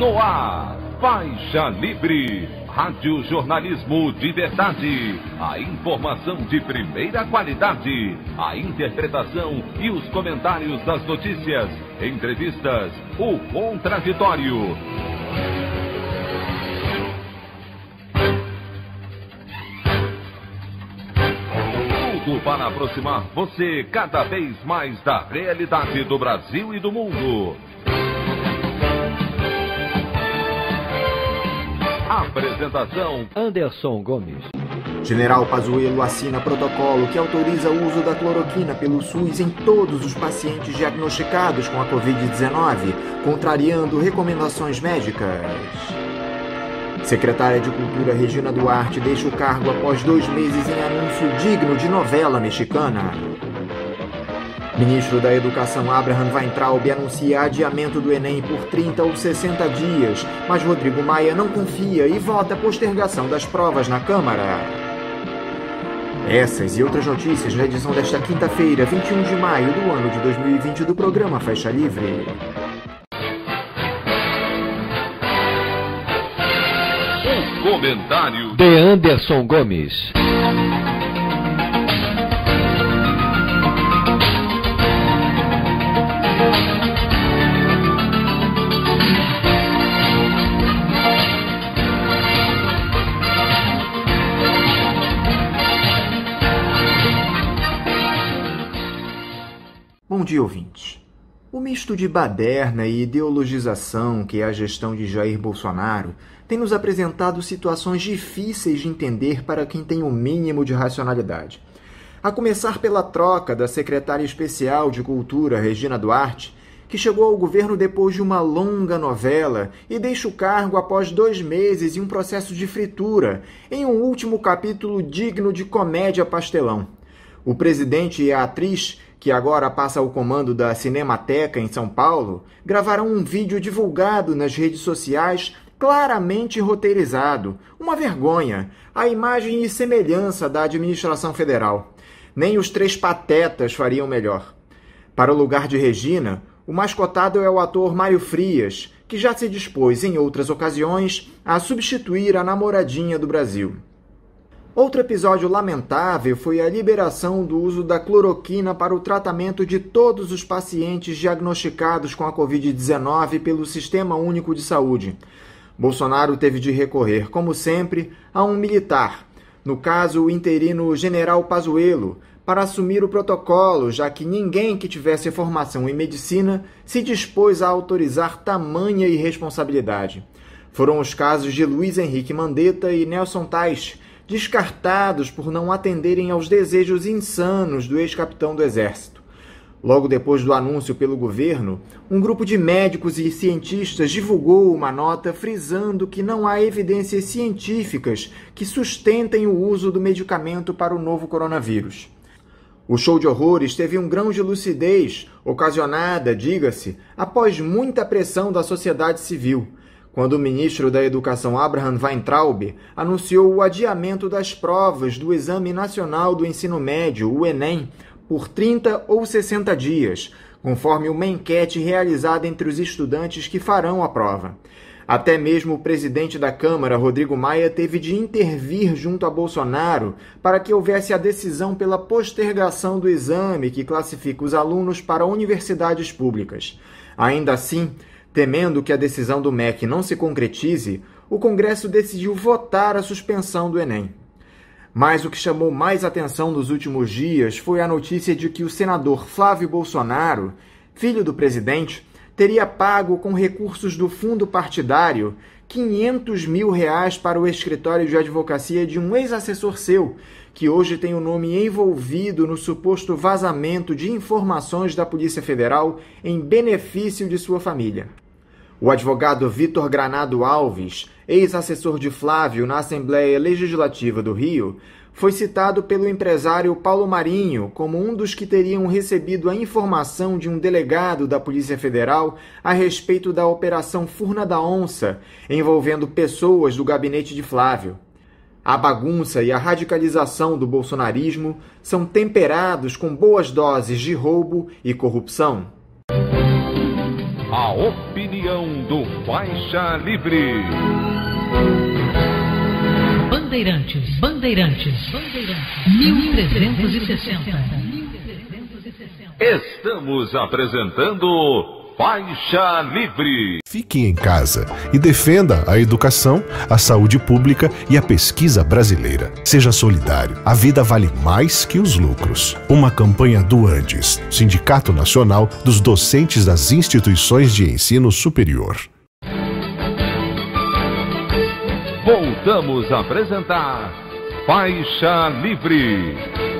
No ar, Faixa Livre. Rádio Jornalismo de Verdade. A informação de primeira qualidade. A interpretação e os comentários das notícias. Entrevistas. O contraditório. Tudo para aproximar você cada vez mais da realidade do Brasil e do mundo. Apresentação Anderson Gomes. General Pazuello assina protocolo que autoriza o uso da cloroquina pelo SUS em todos os pacientes diagnosticados com a COVID-19, contrariando recomendações médicas. Secretária de Cultura Regina Duarte deixa o cargo após dois meses em anúncio digno de novela mexicana. Ministro da Educação Abraham Weintraub anuncia adiamento do Enem por 30 ou 60 dias, mas Rodrigo Maia não confia e vota postergação das provas na Câmara. Essas e outras notícias na edição desta quinta-feira, 21 de maio do ano de 2020 do programa Faixa Livre. Um comentário de Anderson Gomes. Bom dia, ouvintes. O misto de baderna e ideologização que é a gestão de Jair Bolsonaro tem nos apresentado situações difíceis de entender para quem tem o um mínimo de racionalidade. A começar pela troca da secretária especial de Cultura, Regina Duarte, que chegou ao governo depois de uma longa novela e deixa o cargo após dois meses e um processo de fritura, em um último capítulo digno de comédia pastelão. O presidente e a atriz que agora passa o comando da Cinemateca em São Paulo, gravaram um vídeo divulgado nas redes sociais claramente roteirizado. Uma vergonha, a imagem e semelhança da administração federal. Nem os três patetas fariam melhor. Para o lugar de Regina, o mais cotado é o ator Mário Frias, que já se dispôs, em outras ocasiões, a substituir a namoradinha do Brasil. Outro episódio lamentável foi a liberação do uso da cloroquina para o tratamento de todos os pacientes diagnosticados com a Covid-19 pelo Sistema Único de Saúde. Bolsonaro teve de recorrer, como sempre, a um militar, no caso o interino general Pazuello, para assumir o protocolo, já que ninguém que tivesse formação em medicina se dispôs a autorizar tamanha irresponsabilidade. Foram os casos de Luiz Henrique Mandetta e Nelson Tais descartados por não atenderem aos desejos insanos do ex-capitão do Exército. Logo depois do anúncio pelo governo, um grupo de médicos e cientistas divulgou uma nota frisando que não há evidências científicas que sustentem o uso do medicamento para o novo coronavírus. O show de horrores teve um grão de lucidez, ocasionada, diga-se, após muita pressão da sociedade civil, quando o ministro da Educação Abraham Weintraub anunciou o adiamento das provas do Exame Nacional do Ensino Médio, o Enem, por 30 ou 60 dias, conforme uma enquete realizada entre os estudantes que farão a prova. Até mesmo o presidente da Câmara, Rodrigo Maia, teve de intervir junto a Bolsonaro para que houvesse a decisão pela postergação do exame que classifica os alunos para universidades públicas. Ainda assim, Temendo que a decisão do MEC não se concretize, o Congresso decidiu votar a suspensão do Enem. Mas o que chamou mais atenção nos últimos dias foi a notícia de que o senador Flávio Bolsonaro, filho do presidente, teria pago com recursos do fundo partidário 500 mil reais para o escritório de advocacia de um ex-assessor seu, que hoje tem o um nome envolvido no suposto vazamento de informações da Polícia Federal em benefício de sua família. O advogado Vitor Granado Alves, ex-assessor de Flávio na Assembleia Legislativa do Rio, foi citado pelo empresário Paulo Marinho como um dos que teriam recebido a informação de um delegado da Polícia Federal a respeito da Operação Furna da Onça, envolvendo pessoas do gabinete de Flávio. A bagunça e a radicalização do bolsonarismo são temperados com boas doses de roubo e corrupção. A opinião do Faixa Livre. Bandeirantes, Bandeirantes, Bandeirantes, 1360. Estamos apresentando Faixa Livre. Fique em casa e defenda a educação, a saúde pública e a pesquisa brasileira. Seja solidário. A vida vale mais que os lucros. Uma campanha do Andes, Sindicato Nacional dos Docentes das Instituições de Ensino Superior. Voltamos a apresentar Faixa Livre.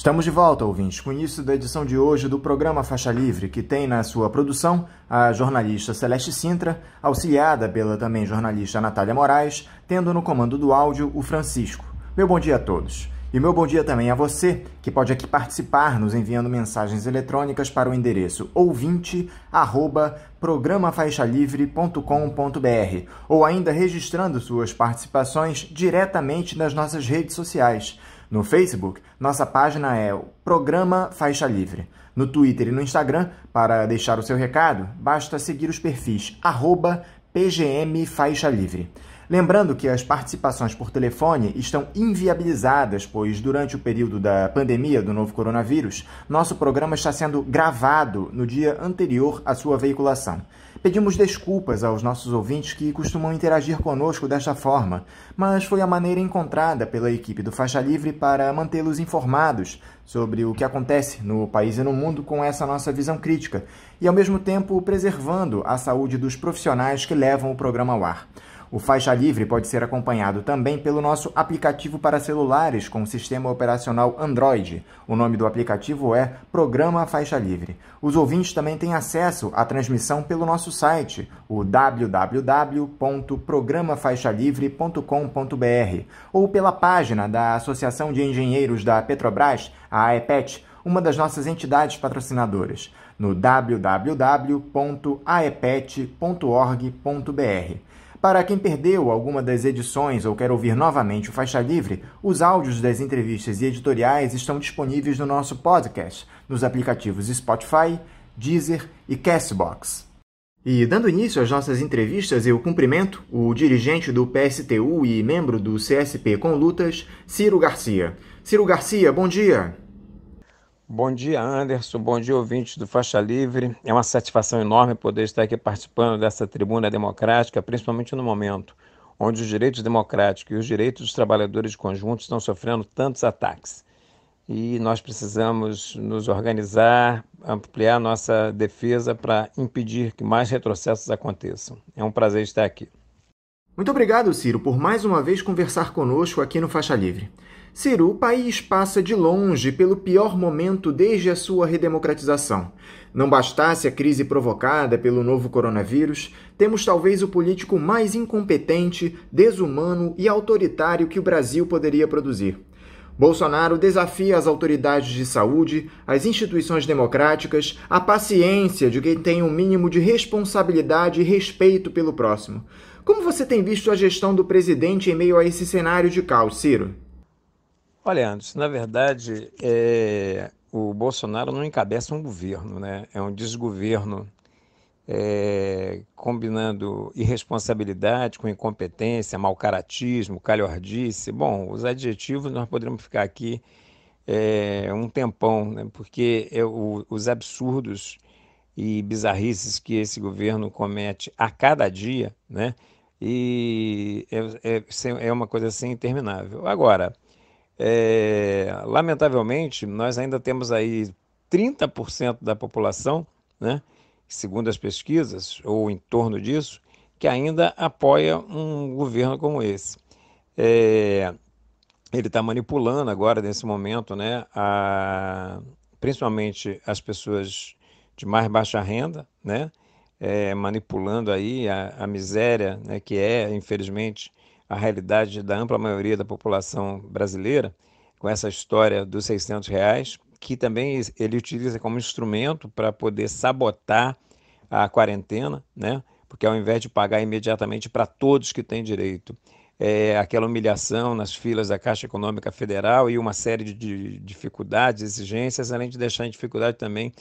Estamos de volta, ouvintes, com isso da edição de hoje do programa Faixa Livre, que tem na sua produção a jornalista Celeste Sintra, auxiliada pela também jornalista Natália Moraes, tendo no comando do áudio o Francisco. Meu bom dia a todos. E meu bom dia também a você, que pode aqui participar nos enviando mensagens eletrônicas para o endereço ouvinte@programafaixalivre.com.br ou ainda registrando suas participações diretamente nas nossas redes sociais no Facebook, nossa página é o Programa Faixa Livre. No Twitter e no Instagram, para deixar o seu recado, basta seguir os perfis arroba PGM Faixa Livre. Lembrando que as participações por telefone estão inviabilizadas, pois durante o período da pandemia do novo coronavírus, nosso programa está sendo gravado no dia anterior à sua veiculação. Pedimos desculpas aos nossos ouvintes que costumam interagir conosco desta forma, mas foi a maneira encontrada pela equipe do Faixa Livre para mantê-los informados sobre o que acontece no país e no mundo com essa nossa visão crítica e, ao mesmo tempo, preservando a saúde dos profissionais que levam o programa ao ar. O Faixa Livre pode ser acompanhado também pelo nosso aplicativo para celulares com sistema operacional Android. O nome do aplicativo é Programa Faixa Livre. Os ouvintes também têm acesso à transmissão pelo nosso site, o www.programafaixalivre.com.br, ou pela página da Associação de Engenheiros da Petrobras, a AEPET, uma das nossas entidades patrocinadoras, no www.aepet.org.br. Para quem perdeu alguma das edições ou quer ouvir novamente o Faixa Livre, os áudios das entrevistas e editoriais estão disponíveis no nosso podcast, nos aplicativos Spotify, Deezer e Castbox. E dando início às nossas entrevistas, eu cumprimento o dirigente do PSTU e membro do CSP com Lutas, Ciro Garcia. Ciro Garcia, bom dia! Bom dia, Anderson. Bom dia, ouvintes do Faixa Livre. É uma satisfação enorme poder estar aqui participando dessa tribuna democrática, principalmente no momento onde os direitos democráticos e os direitos dos trabalhadores conjuntos estão sofrendo tantos ataques. E nós precisamos nos organizar, ampliar nossa defesa para impedir que mais retrocessos aconteçam. É um prazer estar aqui. Muito obrigado, Ciro, por mais uma vez conversar conosco aqui no Faixa Livre. Ciro, o país passa de longe pelo pior momento desde a sua redemocratização. Não bastasse a crise provocada pelo novo coronavírus, temos talvez o político mais incompetente, desumano e autoritário que o Brasil poderia produzir. Bolsonaro desafia as autoridades de saúde, as instituições democráticas, a paciência de quem tem um mínimo de responsabilidade e respeito pelo próximo. Como você tem visto a gestão do presidente em meio a esse cenário de caos, Ciro? Olha, Anderson, na verdade, é, o Bolsonaro não encabeça um governo, né? É um desgoverno é, combinando irresponsabilidade com incompetência, mal caratismo, calhordice. Bom, os adjetivos nós poderíamos ficar aqui é, um tempão, né? porque é o, os absurdos e bizarrices que esse governo comete a cada dia, né? E é, é, é uma coisa assim interminável. Agora, é, lamentavelmente, nós ainda temos aí 30% da população, né, segundo as pesquisas, ou em torno disso, que ainda apoia um governo como esse. É, ele está manipulando agora, nesse momento, né, a, principalmente as pessoas de mais baixa renda, né, é, manipulando aí a, a miséria né, que é, infelizmente, a realidade da ampla maioria da população brasileira, com essa história dos 600 reais, que também ele utiliza como instrumento para poder sabotar a quarentena, né? porque ao invés de pagar imediatamente para todos que têm direito, é, aquela humilhação nas filas da Caixa Econômica Federal e uma série de dificuldades, exigências, além de deixar em dificuldade também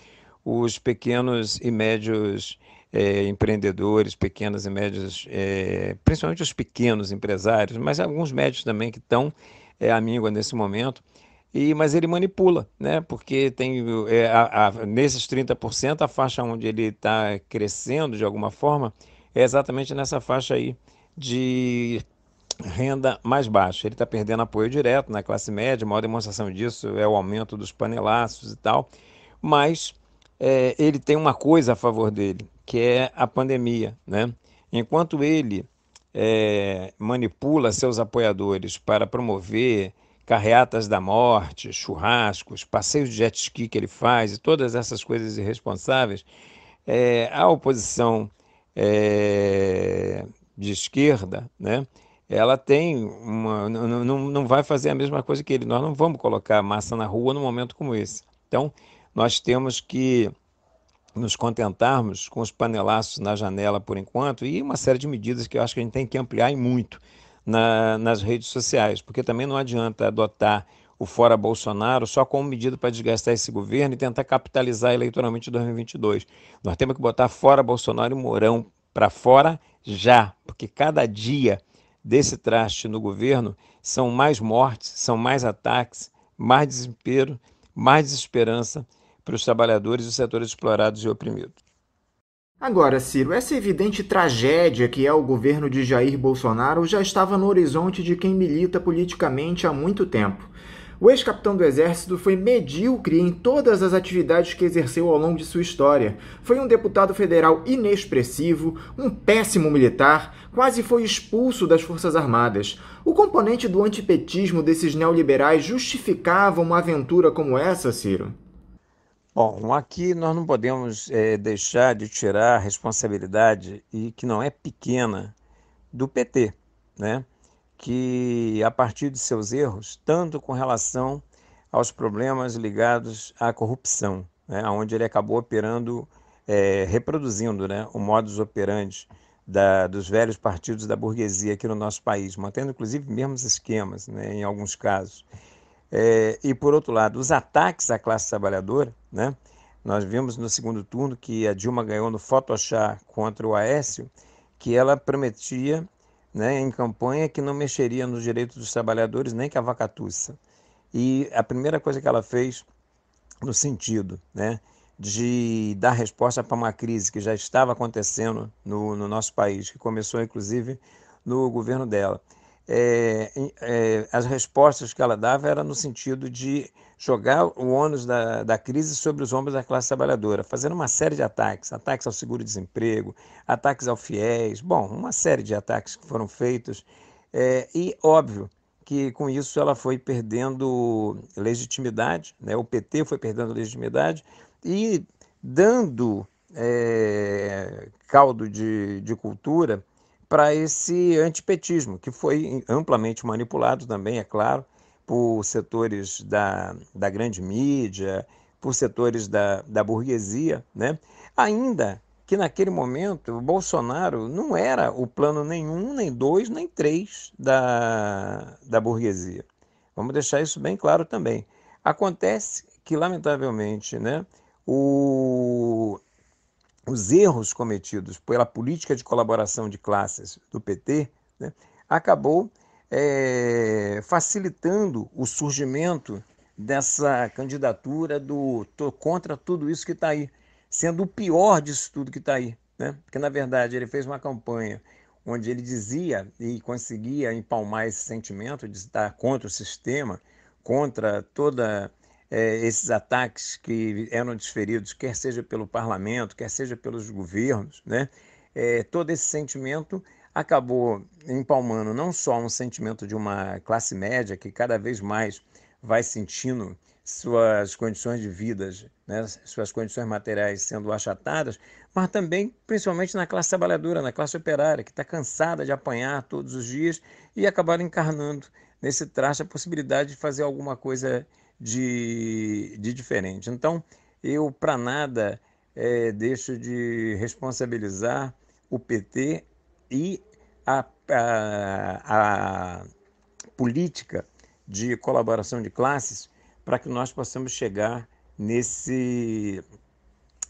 os pequenos e médios é, empreendedores, pequenas e médias, é, principalmente os pequenos empresários, mas alguns médios também que estão é, à míngua nesse momento. E, mas ele manipula, né? Porque tem é, a, a, nesses 30%, a faixa onde ele está crescendo de alguma forma é exatamente nessa faixa aí de renda mais baixa. Ele está perdendo apoio direto na classe média, a maior demonstração disso é o aumento dos panelaços e tal, mas é, ele tem uma coisa a favor dele, que é a pandemia. Né? Enquanto ele é, manipula seus apoiadores para promover carreatas da morte, churrascos, passeios de jet ski que ele faz e todas essas coisas irresponsáveis, é, a oposição é, de esquerda, né, ela tem uma. Não, não, não vai fazer a mesma coisa que ele. Nós não vamos colocar massa na rua num momento como esse. Então, nós temos que nos contentarmos com os panelaços na janela por enquanto e uma série de medidas que eu acho que a gente tem que ampliar e muito na, nas redes sociais, porque também não adianta adotar o fora Bolsonaro só como medida para desgastar esse governo e tentar capitalizar eleitoralmente em 2022. Nós temos que botar fora Bolsonaro e Mourão para fora já, porque cada dia desse traste no governo são mais mortes, são mais ataques, mais desespero, mais desesperança para os trabalhadores e setores explorados e oprimidos. Agora, Ciro, essa evidente tragédia que é o governo de Jair Bolsonaro já estava no horizonte de quem milita politicamente há muito tempo. O ex-capitão do Exército foi medíocre em todas as atividades que exerceu ao longo de sua história. Foi um deputado federal inexpressivo, um péssimo militar, quase foi expulso das Forças Armadas. O componente do antipetismo desses neoliberais justificava uma aventura como essa, Ciro? Bom, aqui nós não podemos é, deixar de tirar a responsabilidade, e que não é pequena, do PT, né? que a partir de seus erros, tanto com relação aos problemas ligados à corrupção, né? onde ele acabou operando, é, reproduzindo né? o modus operandi da, dos velhos partidos da burguesia aqui no nosso país, mantendo inclusive mesmos esquemas né? em alguns casos é, e, por outro lado, os ataques à classe trabalhadora, né? nós vimos no segundo turno que a Dilma ganhou no Photoshop contra o Aécio, que ela prometia né, em campanha que não mexeria nos direitos dos trabalhadores nem com a vacatuça. E a primeira coisa que ela fez no sentido né, de dar resposta para uma crise que já estava acontecendo no, no nosso país, que começou inclusive no governo dela, é, é, as respostas que ela dava era no sentido de jogar o ônus da, da crise sobre os ombros da classe trabalhadora, fazendo uma série de ataques, ataques ao seguro-desemprego, ataques ao FIES, bom, uma série de ataques que foram feitos, é, e óbvio que com isso ela foi perdendo legitimidade, né? o PT foi perdendo legitimidade e dando é, caldo de, de cultura para esse antipetismo, que foi amplamente manipulado também, é claro, por setores da, da grande mídia, por setores da, da burguesia, né? ainda que naquele momento o Bolsonaro não era o plano nenhum, nem dois, nem três da, da burguesia. Vamos deixar isso bem claro também. Acontece que, lamentavelmente, né, o, os erros cometidos pela política de colaboração de classes do PT, né, acabou é, facilitando o surgimento dessa candidatura do tô contra tudo isso que está aí, sendo o pior disso tudo que está aí. Né? Porque, na verdade, ele fez uma campanha onde ele dizia e conseguia empalmar esse sentimento de estar contra o sistema, contra toda é, esses ataques que eram desferidos, quer seja pelo parlamento, quer seja pelos governos, né? É, todo esse sentimento acabou empalmando não só um sentimento de uma classe média que cada vez mais vai sentindo suas condições de vida, né? suas condições materiais sendo achatadas, mas também, principalmente na classe trabalhadora, na classe operária, que está cansada de apanhar todos os dias e acabaram encarnando nesse traste a possibilidade de fazer alguma coisa de, de diferente. Então, eu para nada é, deixo de responsabilizar o PT e a, a, a política de colaboração de classes para que nós possamos chegar nesse,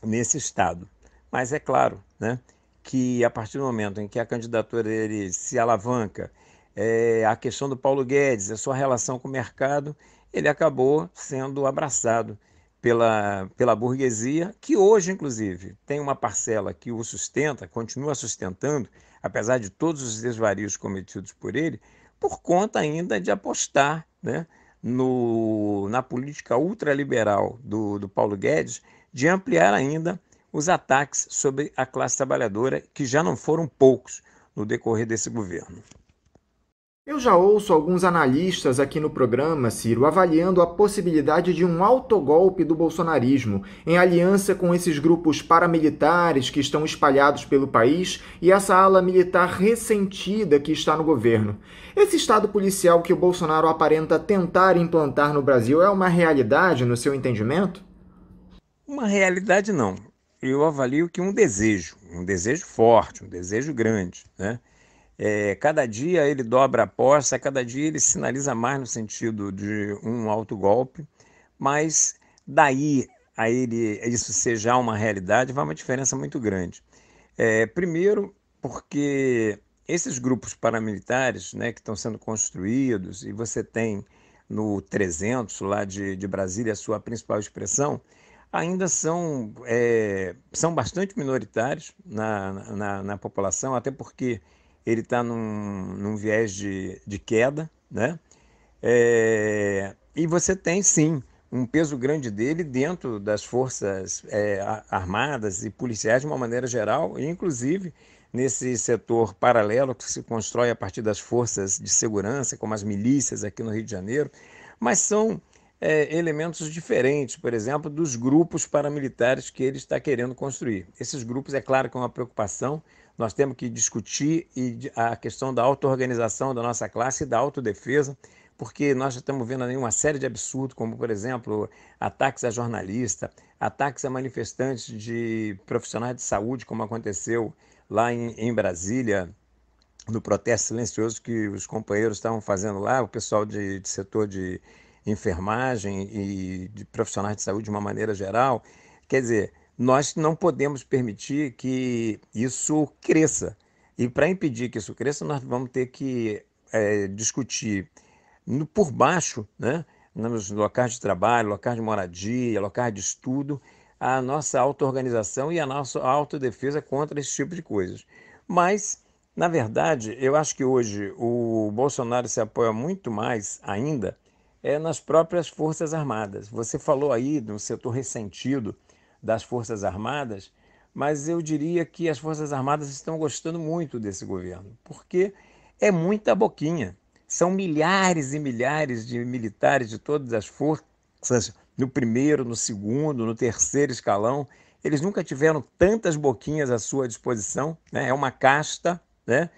nesse estado. Mas é claro né, que a partir do momento em que a candidatura se alavanca, é, a questão do Paulo Guedes, a sua relação com o mercado, ele acabou sendo abraçado pela, pela burguesia, que hoje, inclusive, tem uma parcela que o sustenta, continua sustentando, apesar de todos os desvarios cometidos por ele, por conta ainda de apostar né, no, na política ultraliberal do, do Paulo Guedes, de ampliar ainda os ataques sobre a classe trabalhadora, que já não foram poucos no decorrer desse governo. Eu já ouço alguns analistas aqui no programa, Ciro, avaliando a possibilidade de um autogolpe do bolsonarismo, em aliança com esses grupos paramilitares que estão espalhados pelo país e essa ala militar ressentida que está no governo. Esse Estado policial que o Bolsonaro aparenta tentar implantar no Brasil é uma realidade, no seu entendimento? Uma realidade não. Eu avalio que um desejo, um desejo forte, um desejo grande, né? É, cada dia ele dobra a aposta, cada dia ele sinaliza mais no sentido de um alto golpe, mas daí a ele isso seja uma realidade, vai uma diferença muito grande. É, primeiro, porque esses grupos paramilitares né, que estão sendo construídos, e você tem no 300 lá de, de Brasília a sua principal expressão, ainda são, é, são bastante minoritários na, na, na população, até porque ele está num, num, viés de, de queda, né? É, e você tem sim um peso grande dele dentro das forças é, armadas e policiais de uma maneira geral, inclusive nesse setor paralelo que se constrói a partir das forças de segurança, como as milícias aqui no Rio de Janeiro, mas são é, elementos diferentes, por exemplo, dos grupos paramilitares que ele está querendo construir. Esses grupos, é claro que é uma preocupação, nós temos que discutir a questão da auto-organização da nossa classe e da autodefesa, porque nós já estamos vendo uma série de absurdos, como, por exemplo, ataques a jornalista, ataques a manifestantes de profissionais de saúde, como aconteceu lá em, em Brasília, no protesto silencioso que os companheiros estavam fazendo lá, o pessoal de, de setor de enfermagem e de profissionais de saúde de uma maneira geral. Quer dizer, nós não podemos permitir que isso cresça. E para impedir que isso cresça, nós vamos ter que é, discutir no, por baixo, né, nos locais de trabalho, locais de moradia, locais de estudo, a nossa auto-organização e a nossa autodefesa contra esse tipo de coisas. Mas, na verdade, eu acho que hoje o Bolsonaro se apoia muito mais ainda é nas próprias Forças Armadas. Você falou aí de um setor ressentido das Forças Armadas, mas eu diria que as Forças Armadas estão gostando muito desse governo, porque é muita boquinha. São milhares e milhares de militares de todas as forças, no primeiro, no segundo, no terceiro escalão. Eles nunca tiveram tantas boquinhas à sua disposição. Né? É uma casta né?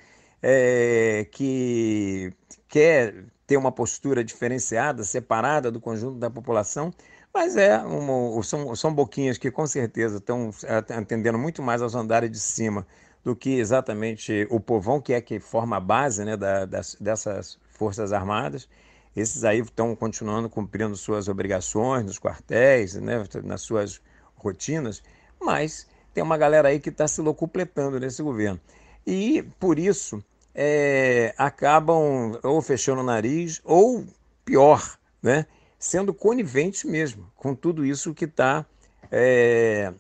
É, que quer ter uma postura diferenciada, separada do conjunto da população, mas é, um, são, são boquinhas que com certeza estão é, atendendo muito mais aos andares de cima do que exatamente o povão, que é que forma a base né, da, das, dessas Forças Armadas. Esses aí estão continuando cumprindo suas obrigações nos quartéis, né, nas suas rotinas, mas tem uma galera aí que está se locupletando nesse governo. E, por isso, é, acabam ou fechando o nariz ou pior, né? sendo coniventes mesmo com tudo isso que está é,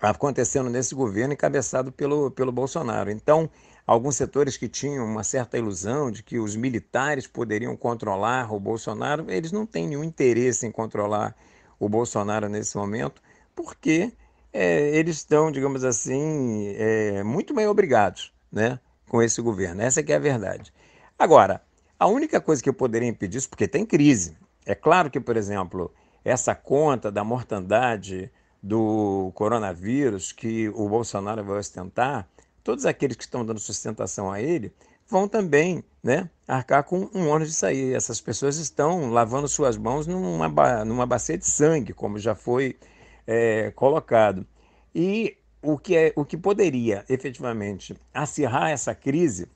acontecendo nesse governo encabeçado pelo, pelo Bolsonaro. Então, alguns setores que tinham uma certa ilusão de que os militares poderiam controlar o Bolsonaro, eles não têm nenhum interesse em controlar o Bolsonaro nesse momento, porque é, eles estão, digamos assim, é, muito bem obrigados né, com esse governo. Essa que é a verdade. Agora, a única coisa que eu poderia impedir isso, porque tem crise, é claro que, por exemplo, essa conta da mortandade do coronavírus que o Bolsonaro vai ostentar, todos aqueles que estão dando sustentação a ele vão também né, arcar com um ônus de sair. Essas pessoas estão lavando suas mãos numa, numa bacia de sangue, como já foi é, colocado. E o que, é, o que poderia efetivamente acirrar essa crise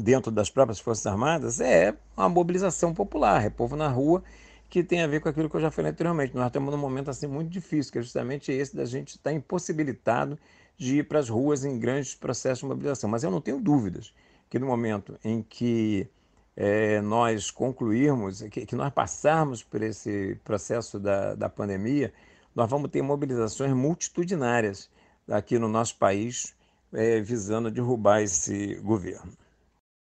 dentro das próprias Forças Armadas é uma mobilização popular, é povo na rua, que tem a ver com aquilo que eu já falei anteriormente. Nós estamos num momento assim muito difícil, que é justamente esse da gente estar tá impossibilitado de ir para as ruas em grandes processos de mobilização. Mas eu não tenho dúvidas que no momento em que é, nós concluirmos, que, que, nós passarmos por esse processo da, da pandemia, nós vamos ter mobilizações multitudinárias aqui no nosso país, é, visando derrubar esse governo.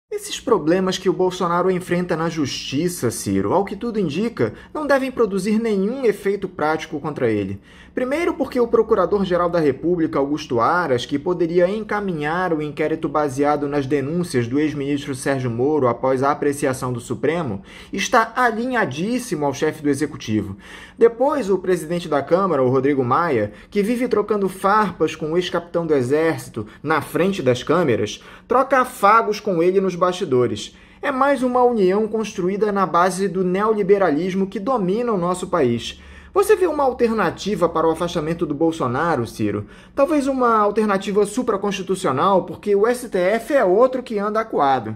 Esses problemas que o Bolsonaro enfrenta na justiça, Ciro, ao que tudo indica, não devem produzir nenhum efeito prático contra ele. Primeiro, porque o Procurador-Geral da República, Augusto Aras, que poderia encaminhar o inquérito baseado nas denúncias do ex-ministro Sérgio Moro após a apreciação do Supremo, está alinhadíssimo ao chefe do Executivo. Depois, o presidente da Câmara, o Rodrigo Maia, que vive trocando farpas com o ex-capitão do Exército na frente das câmeras, troca afagos com ele nos bastidores é mais uma união construída na base do neoliberalismo que domina o nosso país. Você vê uma alternativa para o afastamento do Bolsonaro, Ciro? Talvez uma alternativa supraconstitucional, porque o STF é outro que anda acuado.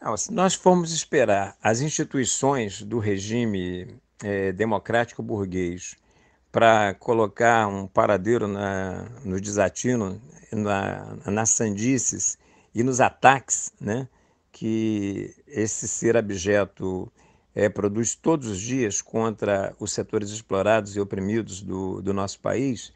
Não, ah, se nós formos esperar as instituições do regime é, democrático burguês para colocar um paradeiro na, no desatino, na, nas sandices e nos ataques né, que esse ser abjeto é, produz todos os dias contra os setores explorados e oprimidos do, do nosso país,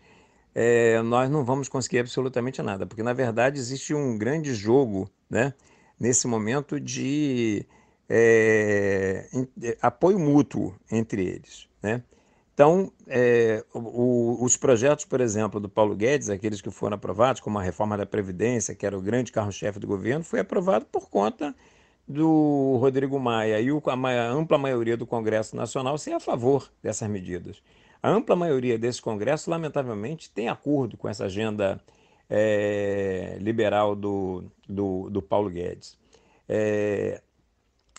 é, nós não vamos conseguir absolutamente nada, porque na verdade existe um grande jogo, né, nesse momento de é, é apoio mútuo entre eles, né? Então, é, o, os projetos, por exemplo, do Paulo Guedes, aqueles que foram aprovados, como a reforma da Previdência, que era o grande carro-chefe do governo, foi aprovado por conta do Rodrigo Maia e a ampla maioria do Congresso Nacional ser a favor dessas medidas. A ampla maioria desse Congresso, lamentavelmente, tem acordo com essa agenda é, liberal do, do, do, Paulo Guedes. É,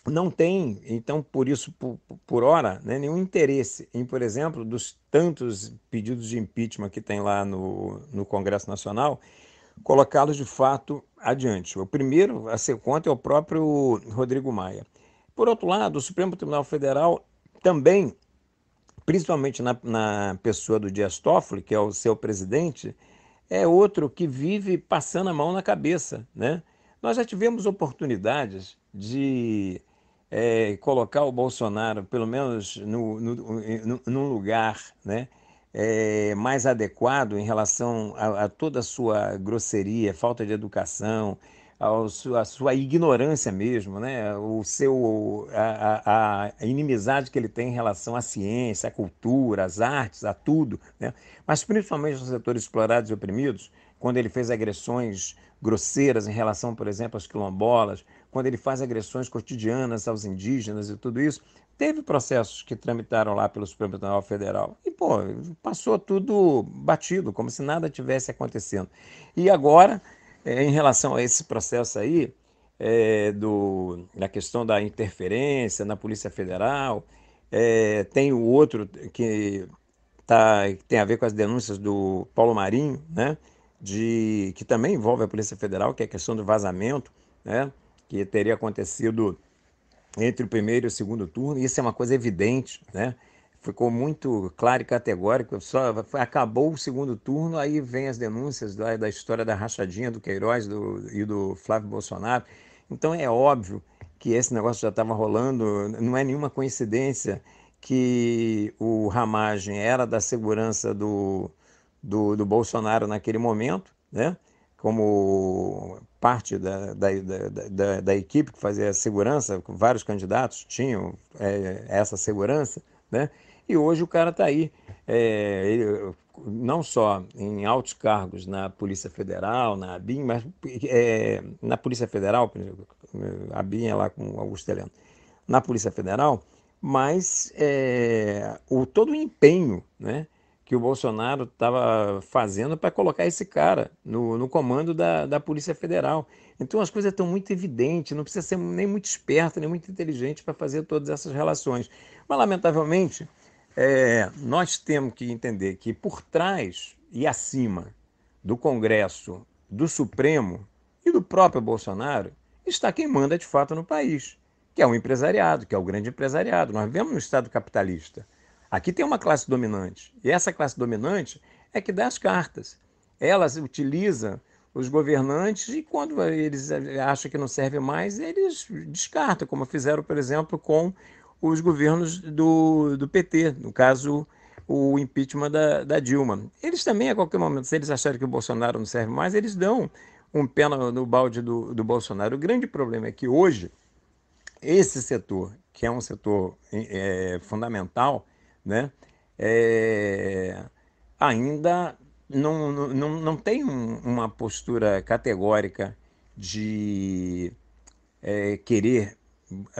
não tem, então, por isso, por, por hora, né, nenhum interesse em, por exemplo, dos tantos pedidos de impeachment que tem lá no, no Congresso Nacional, colocá-los de fato adiante. O primeiro a ser contra é o próprio Rodrigo Maia. Por outro lado, o Supremo Tribunal Federal também, principalmente na, na pessoa do Dias Toffoli, que é o seu presidente, é outro que vive passando a mão na cabeça. Né? Nós já tivemos oportunidades de é, colocar o Bolsonaro, pelo menos, no, no, no, num lugar né, é, mais adequado em relação a, a, toda a sua grosseria, falta de educação, ao, a sua ignorância mesmo, né? o seu, a, a, inimizade que ele tem em relação à ciência, à cultura, às artes, a tudo, né? mas principalmente nos setores explorados e oprimidos, quando ele fez agressões grosseiras em relação, por exemplo, às quilombolas, quando ele faz agressões cotidianas aos indígenas e tudo isso, teve processos que tramitaram lá pelo Supremo Tribunal Federal. E, pô, passou tudo batido, como se nada tivesse acontecendo. E agora, é, em relação a esse processo aí, é, do, na questão da interferência na Polícia Federal, é, tem o outro que, tá, que tem a ver com as denúncias do Paulo Marinho, né? De, que também envolve a Polícia Federal, que é a questão do vazamento, né? Que teria acontecido entre o primeiro e o segundo turno, isso é uma coisa evidente, né? Ficou muito claro e categórico, só acabou o segundo turno, aí vem as denúncias da, da história da rachadinha do Queiroz do, e do Flávio Bolsonaro. Então é óbvio que esse negócio já estava rolando, não é nenhuma coincidência que o Ramagem era da segurança do, do, do Bolsonaro naquele momento, né? como parte da, da, da, da, equipe que fazia a segurança, vários candidatos tinham é, essa segurança, né? E hoje o cara está aí, é, ele, não só em altos cargos na Polícia Federal, na ABIN, mas é, na Polícia Federal, a ABIN é lá com Augusto Heleno, na Polícia Federal, mas é, o, todo o empenho, né? que o Bolsonaro estava fazendo para colocar esse cara no, no comando da, da Polícia Federal. Então as coisas estão muito evidentes, não precisa ser nem muito esperto, nem muito inteligente para fazer todas essas relações. Mas, lamentavelmente, é, nós temos que entender que por trás e acima do Congresso, do Supremo e do próprio Bolsonaro está quem manda de fato no país, que é o empresariado, que é o grande empresariado. Nós vivemos num Estado capitalista. Aqui tem uma classe dominante, e essa classe dominante é que dá as cartas. Ela utiliza os governantes e quando eles acham que não serve mais, eles descartam, como fizeram, por exemplo, com os governos do, do PT, no caso, o impeachment da, da Dilma. Eles também, a qualquer momento, se eles acharem que o Bolsonaro não serve mais, eles dão um pé no, no balde do, do Bolsonaro. O grande problema é que hoje, esse setor, que é um setor é, fundamental, né? É, ainda não, não, não tem uma postura categórica de é, querer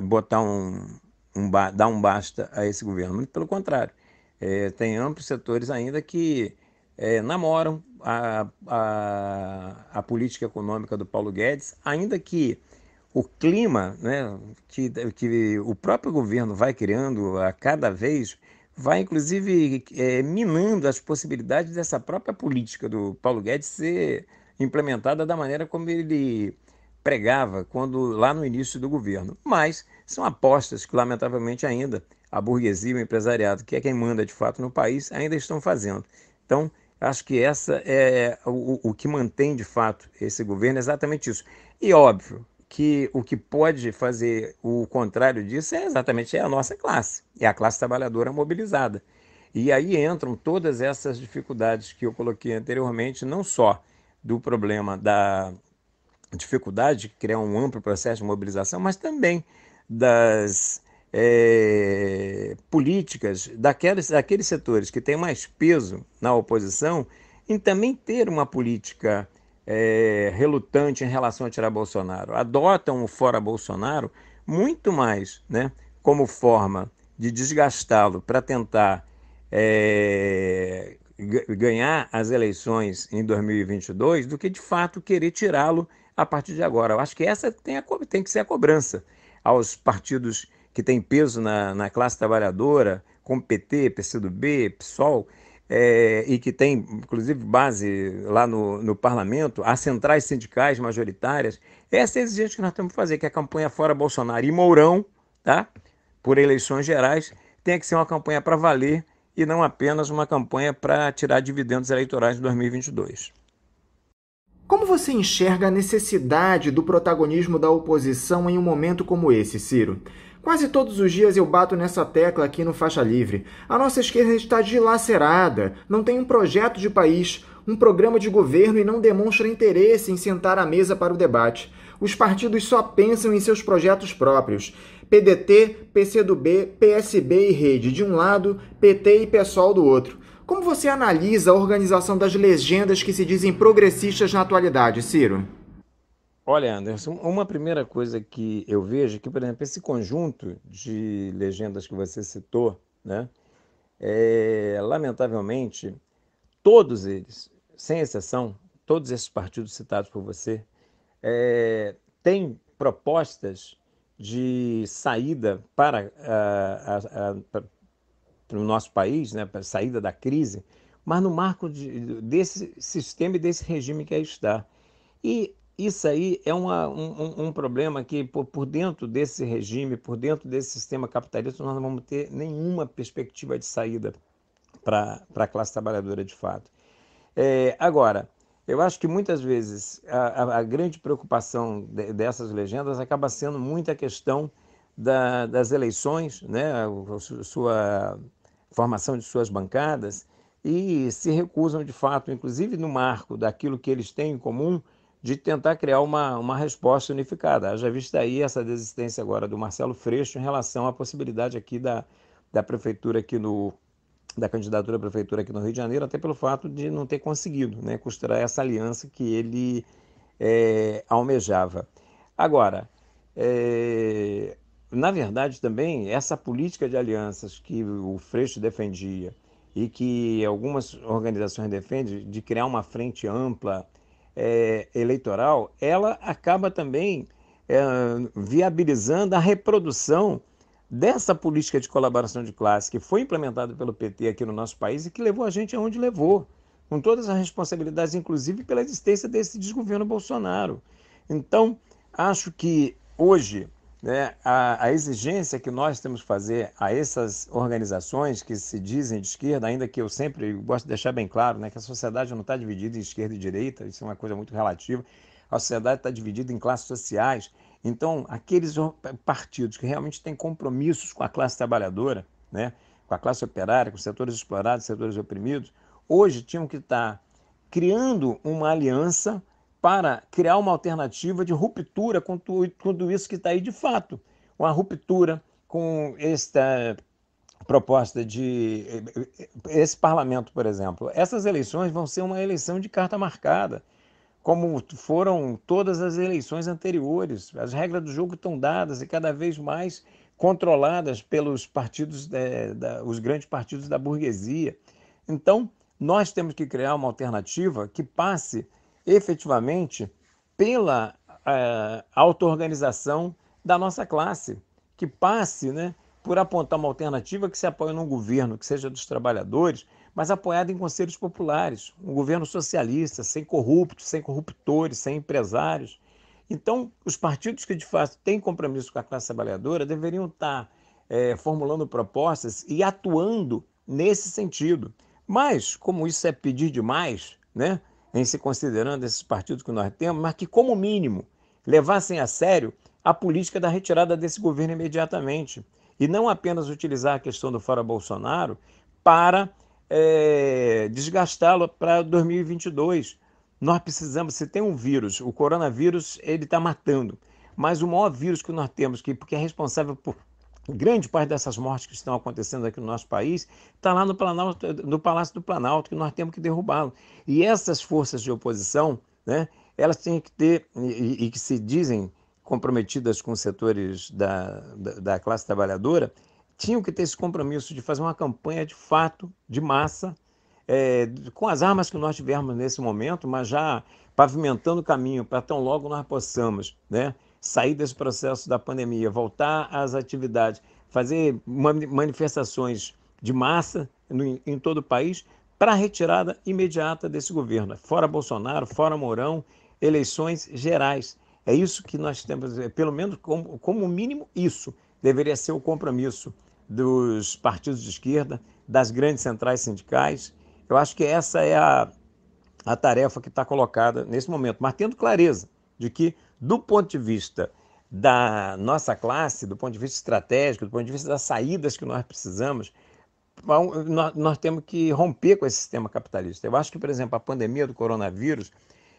botar um, um, dar um basta a esse governo. Muito pelo contrário, é, tem amplos setores ainda que é, namoram a, a, a, política econômica do Paulo Guedes, ainda que o clima né, que, que o próprio governo vai criando a cada vez vai inclusive é, minando as possibilidades dessa própria política do Paulo Guedes ser implementada da maneira como ele pregava quando lá no início do governo. Mas são apostas que lamentavelmente ainda a burguesia e o empresariado, que é quem manda de fato no país, ainda estão fazendo. Então, acho que essa é o, o que mantém de fato esse governo, é exatamente isso. E óbvio, que o que pode fazer o contrário disso é exatamente é a nossa classe, é a classe trabalhadora mobilizada. E aí entram todas essas dificuldades que eu coloquei anteriormente, não só do problema da dificuldade de criar um amplo processo de mobilização, mas também das é, políticas daqueles, daqueles setores que têm mais peso na oposição em também ter uma política é, relutante em relação a tirar Bolsonaro, adotam o fora Bolsonaro muito mais né, como forma de desgastá-lo para tentar é, ganhar as eleições em 2022 do que de fato querer tirá-lo a partir de agora. Eu acho que essa tem, a, tem que ser a cobrança aos partidos que têm peso na, na classe trabalhadora, como PT, PCdoB, PSOL, é, e que tem, inclusive, base lá no, no parlamento, as centrais sindicais majoritárias, essa é a exigência que nós temos que fazer, que é a campanha fora Bolsonaro e Mourão, tá? por eleições gerais, tenha que ser uma campanha para valer e não apenas uma campanha para tirar dividendos eleitorais de 2022. Como você enxerga a necessidade do protagonismo da oposição em um momento como esse, Ciro? Quase todos os dias eu bato nessa tecla aqui no Faixa Livre. A nossa esquerda está dilacerada, não tem um projeto de país, um programa de governo e não demonstra interesse em sentar à mesa para o debate. Os partidos só pensam em seus projetos próprios. PDT, PCdoB, PSB e Rede de um lado, PT e PSOL do outro. Como você analisa a organização das legendas que se dizem progressistas na atualidade, Ciro? Olha, Anderson, uma primeira coisa que eu vejo é que, por exemplo, esse conjunto de legendas que você citou, né, é, lamentavelmente, todos eles, sem exceção, todos esses partidos citados por você, é, têm propostas de saída para, a, a, a, para o nosso país, né, para a saída da crise, mas no marco de, desse sistema e desse regime que aí está. E isso aí é uma, um, um, problema que, por, por, dentro desse regime, por dentro desse sistema capitalista, nós não vamos ter nenhuma perspectiva de saída para a classe trabalhadora de fato. É, agora, eu acho que muitas vezes a, a grande preocupação de, dessas legendas acaba sendo muito a questão da, das eleições, né? A, sua formação de suas bancadas, e se recusam de fato, inclusive no marco daquilo que eles têm em comum de tentar criar uma, uma resposta unificada. Já vista aí essa desistência agora do Marcelo Freixo em relação à possibilidade aqui da, da prefeitura aqui no da candidatura à prefeitura aqui no Rio de Janeiro, até pelo fato de não ter conseguido né, costurar essa aliança que ele é, almejava. Agora, é, na verdade também, essa política de alianças que o Freixo defendia e que algumas organizações defendem, de criar uma frente ampla, é, eleitoral, ela acaba também é, viabilizando a reprodução dessa política de colaboração de classe que foi implementada pelo PT aqui no nosso país e que levou a gente aonde levou, com todas as responsabilidades, inclusive pela existência desse desgoverno Bolsonaro. Então, acho que hoje né, a, a, exigência que nós temos que fazer a essas organizações que se dizem de esquerda, ainda que eu sempre gosto de deixar bem claro né, que a sociedade não está dividida em esquerda e direita, isso é uma coisa muito relativa, a sociedade está dividida em classes sociais. Então, aqueles partidos que realmente têm compromissos com a classe trabalhadora, né, com a classe operária, com os setores explorados, setores oprimidos, hoje tinham que estar tá criando uma aliança para criar uma alternativa de ruptura com tudo isso que está aí de fato. Uma ruptura com esta proposta de esse parlamento, por exemplo. Essas eleições vão ser uma eleição de carta marcada, como foram todas as eleições anteriores. As regras do jogo estão dadas e cada vez mais controladas pelos partidos, da, é, da, os grandes partidos da burguesia. Então, nós temos que criar uma alternativa que passe efetivamente pela uh, auto-organização da nossa classe, que passe né, por apontar uma alternativa que se apoie num governo que seja dos trabalhadores, mas apoiado em conselhos populares, um governo socialista, sem corruptos, sem corruptores, sem empresários. Então, os partidos que de fato têm compromisso com a classe trabalhadora deveriam estar é, formulando propostas e atuando nesse sentido. Mas, como isso é pedir demais, né? em se considerando esses partidos que nós temos, mas que, como mínimo, levassem a sério a política da retirada desse governo imediatamente. E não apenas utilizar a questão do fora Bolsonaro para é, desgastá-lo para 2022. Nós precisamos, se tem um vírus, o coronavírus, ele está matando. Mas o maior vírus que nós temos, que, porque é responsável por grande parte dessas mortes que estão acontecendo aqui no nosso país está lá no, Planalto, no Palácio do Planalto, que nós temos que derrubá-lo. E essas forças de oposição, né, elas têm que ter, e, e que se dizem comprometidas com os setores da, da, da classe trabalhadora, tinham que ter esse compromisso de fazer uma campanha de fato, de massa, é, com as armas que nós tivermos nesse momento, mas já pavimentando o caminho para tão logo nós possamos, né? sair desse processo da pandemia, voltar às atividades, fazer manifestações de massa em todo o país para a retirada imediata desse governo. Fora Bolsonaro, fora Mourão, eleições gerais. É isso que nós temos, é, pelo menos como, como mínimo isso deveria ser o compromisso dos partidos de esquerda, das grandes centrais sindicais. Eu acho que essa é a, a tarefa que está colocada nesse momento, mas tendo clareza de que do ponto de vista da nossa classe, do ponto de vista estratégico, do ponto de vista das saídas que nós precisamos, nós, temos que romper com esse sistema capitalista. Eu acho que, por exemplo, a pandemia do coronavírus,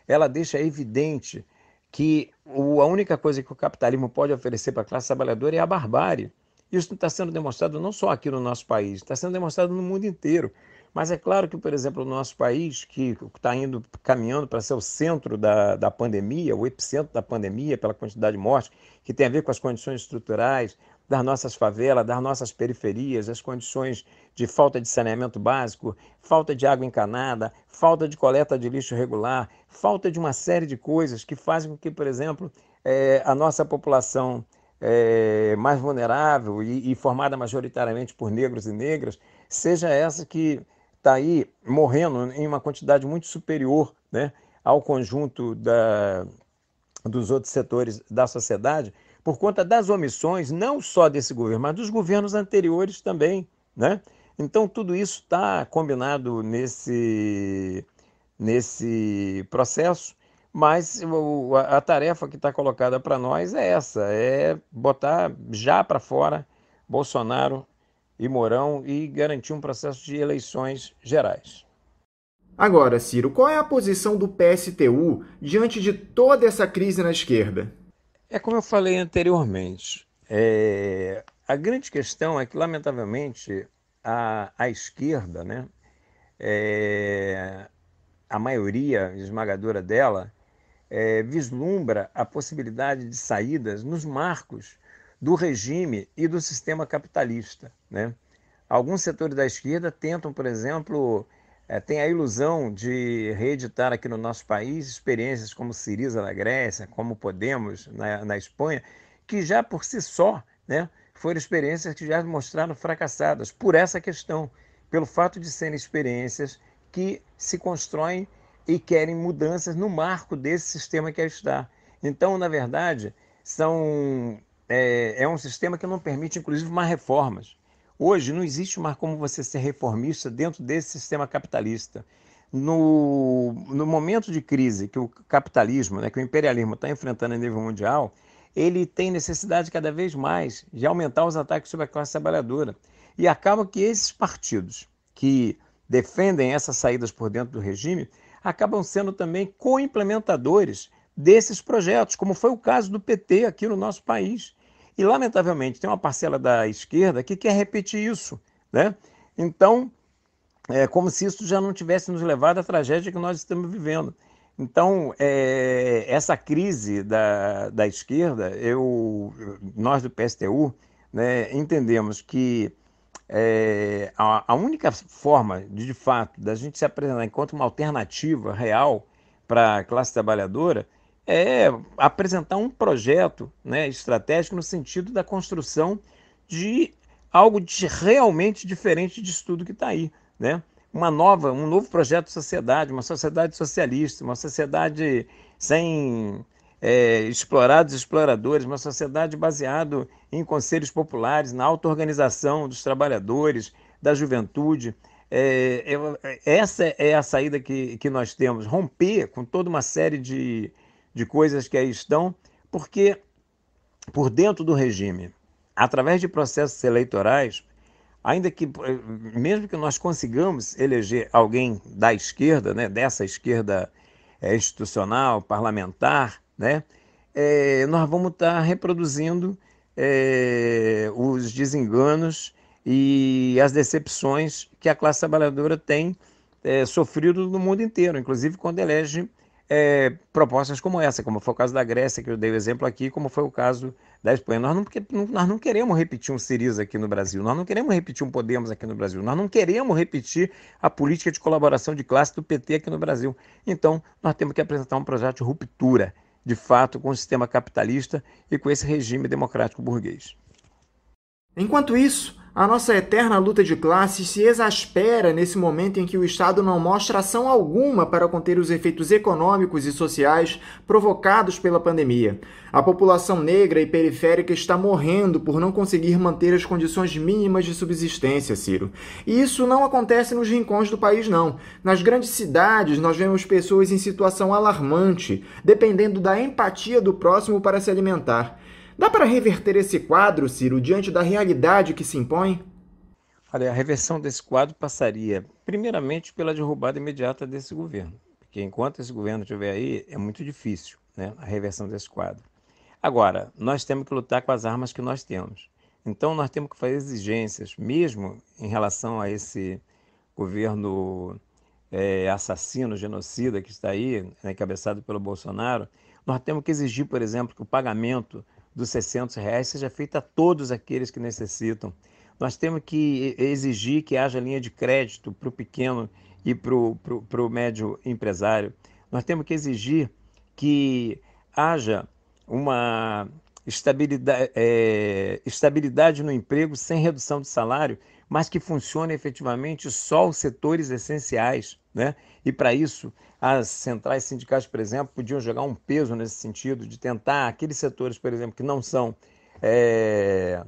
ela deixa evidente que a única coisa que o capitalismo pode oferecer para a classe trabalhadora é a barbárie. Isso está sendo demonstrado não só aqui no nosso país, está sendo demonstrado no mundo inteiro. Mas é claro que, por exemplo, o nosso país, que está indo caminhando para ser o centro da, da pandemia, o epicentro da pandemia, pela quantidade de mortes, que tem a ver com as condições estruturais das nossas favelas, das nossas periferias, as condições de falta de saneamento básico, falta de água encanada, falta de coleta de lixo regular, falta de uma série de coisas que fazem com que, por exemplo, é, a nossa população é, mais vulnerável e, e formada majoritariamente por negros e negras seja essa que está aí morrendo em uma quantidade muito superior né, ao conjunto da, dos outros setores da sociedade por conta das omissões, não só desse governo, mas dos governos anteriores também. Né? Então, tudo isso está combinado nesse, nesse processo, mas a tarefa que está colocada para nós é essa: é botar já para fora Bolsonaro e Mourão e garantir um processo de eleições gerais. Agora, Ciro, qual é a posição do PSTU diante de toda essa crise na esquerda? É como eu falei anteriormente. É... A grande questão é que, lamentavelmente, a, a esquerda, né, é... a maioria esmagadora dela, é... vislumbra a possibilidade de saídas nos marcos do regime e do sistema capitalista. Né? Alguns setores da esquerda tentam, por exemplo, é, tem a ilusão de reeditar aqui no nosso país experiências como Siriza na Grécia, como Podemos na, na Espanha, que já por si só né, foram experiências que já mostraram fracassadas por essa questão, pelo fato de serem experiências que se constroem e querem mudanças no marco desse sistema que aí está. Então, na verdade, são é, é um sistema que não permite, inclusive, mais reformas. Hoje não existe mais como você ser reformista dentro desse sistema capitalista. No, no momento de crise que o capitalismo, né, que o imperialismo está enfrentando a nível mundial, ele tem necessidade cada vez mais de aumentar os ataques sobre a classe trabalhadora. E acaba que esses partidos que defendem essas saídas por dentro do regime acabam sendo também co-implementadores desses projetos, como foi o caso do PT aqui no nosso país. E, lamentavelmente, tem uma parcela da esquerda que quer repetir isso. Né? Então, é como se isso já não tivesse nos levado à tragédia que nós estamos vivendo. Então, é, essa crise da, da esquerda, eu, nós do PSTU né, entendemos que é, a, a, única forma, de, de fato, da gente se apresentar enquanto uma alternativa real para a classe trabalhadora é, apresentar um projeto né, estratégico no sentido da construção de algo de realmente diferente de tudo que está aí, né? Uma nova, um novo projeto de sociedade, uma sociedade socialista, uma sociedade sem é, explorados exploradores, uma sociedade baseada em conselhos populares, na auto-organização dos trabalhadores, da juventude, é, é, essa é a saída que, que nós temos, romper com toda uma série de de coisas que aí estão, porque por dentro do regime, através de processos eleitorais, ainda que eh, mesmo que nós consigamos eleger alguém da esquerda, né, dessa esquerda é, institucional, parlamentar, né, é, nós vamos estar tá reproduzindo é, os desenganos e as decepções que a classe trabalhadora tem sofrido no mundo inteiro, inclusive quando elege é, propostas como essa, como foi o caso da Grécia, que eu dei o exemplo aqui, como foi o caso da Espanha. Nós não, nós não queremos repetir um Siriza aqui no Brasil, nós não queremos repetir um Podemos aqui no Brasil, nós não queremos repetir a política de colaboração de classe do PT aqui no Brasil. Então, nós temos que apresentar um projeto de ruptura, de fato, com o sistema capitalista e com esse regime democrático burguês. Enquanto isso, a nossa eterna luta de classes se exaspera nesse momento em que o Estado não mostra ação alguma para conter os efeitos econômicos e sociais provocados pela pandemia. A população negra e periférica está morrendo por não conseguir manter as condições mínimas de subsistência, Ciro. E isso não acontece nos rincões do país, não. Nas grandes cidades, nós vemos pessoas em situação alarmante, dependendo da empatia do próximo para se alimentar. Dá para reverter esse quadro, Ciro, diante da realidade que se impõe? Olha, a reversão desse quadro passaria, primeiramente, pela derrubada imediata desse governo. Porque enquanto esse governo estiver aí, é muito difícil né, a reversão desse quadro. Agora, nós temos que lutar com as armas que nós temos. Então, nós temos que fazer exigências, mesmo em relação a esse governo é, assassino, genocida que está aí, encabeçado né, pelo Bolsonaro. Nós temos que exigir, por exemplo, que o pagamento dos 600 reais seja feita a todos aqueles que necessitam. Nós temos que exigir que haja linha de crédito para o pequeno e para o médio empresário. Nós temos que exigir que haja uma estabilidade, é, estabilidade no emprego sem redução de salário, mas que funcione efetivamente só os setores essenciais. Né? E para isso, as centrais sindicais, por exemplo, podiam jogar um peso nesse sentido de tentar aqueles setores, por exemplo, que não são é,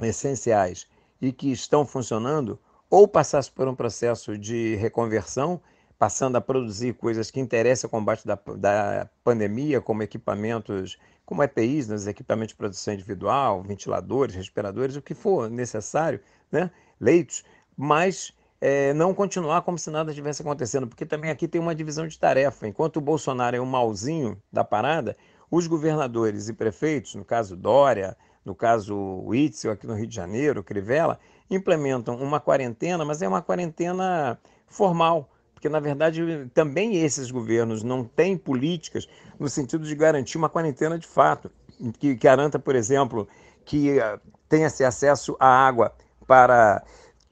essenciais e que estão funcionando, ou passasse por um processo de reconversão, passando a produzir coisas que interessam ao combate da, da pandemia, como equipamentos, como EPIs, nos né? equipamentos de produção individual, ventiladores, respiradores, o que for necessário, né? leitos, mas é, não continuar como se nada estivesse acontecendo, porque também aqui tem uma divisão de tarefa. Enquanto o Bolsonaro é o malzinho da parada, os governadores e prefeitos, no caso Dória, no caso Witzel aqui no Rio de Janeiro, Crivella, implementam uma quarentena, mas é uma quarentena formal, porque na verdade também esses governos não têm políticas no sentido de garantir uma quarentena de fato, que garanta, por exemplo, que eh, tenha-se acesso à água para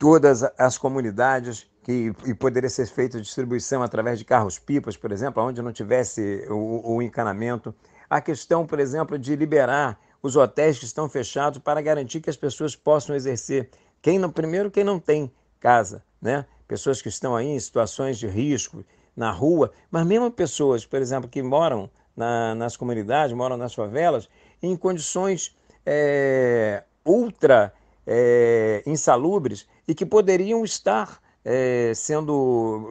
todas as comunidades que, e poderia ser feita distribuição através de carros-pipas, por exemplo, onde não tivesse o, o, encanamento. A questão, por exemplo, de liberar os hotéis que estão fechados para garantir que as pessoas possam exercer. Quem não, primeiro, quem não tem casa, né? pessoas que estão aí em situações de risco, na rua, mas mesmo pessoas, por exemplo, que moram na, nas comunidades, moram nas favelas, em condições é, ultra é, insalubres, e que poderiam estar é, sendo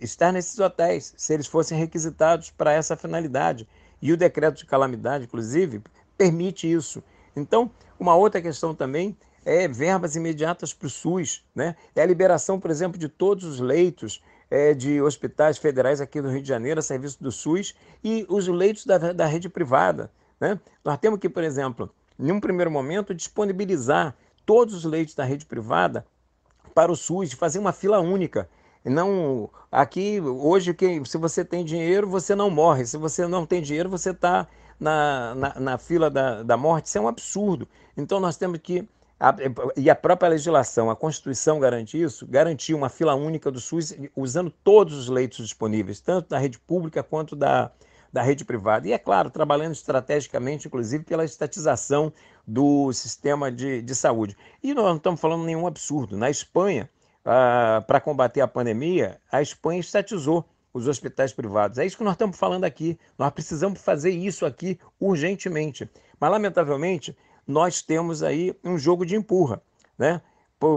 estar nesses hotéis, se eles fossem requisitados para essa finalidade. E o decreto de calamidade, inclusive, permite isso. Então, uma outra questão também é verbas imediatas para o SUS, né? É a liberação, por exemplo, de todos os leitos é, de hospitais federais aqui no Rio de Janeiro, a serviço do SUS, e os leitos da, da rede privada. Né? Nós temos que, por exemplo, em um primeiro momento, disponibilizar todos os leitos da rede privada para o SUS, de fazer uma fila única. Não, aqui hoje quem, se você tem dinheiro você não morre, se você não tem dinheiro você está na, na, na, fila da, da morte, isso é um absurdo. Então nós temos que e a própria legislação, a Constituição garante isso, garantir uma fila única do SUS usando todos os leitos disponíveis, tanto da rede pública quanto da, da rede privada. E, é claro, trabalhando estrategicamente, inclusive, pela estatização do sistema de, de saúde. E nós não estamos falando nenhum absurdo. Na Espanha, ah, para combater a pandemia, a Espanha estatizou os hospitais privados. É isso que nós estamos falando aqui. Nós precisamos fazer isso aqui urgentemente. Mas, lamentavelmente, nós temos aí um jogo de empurra, né?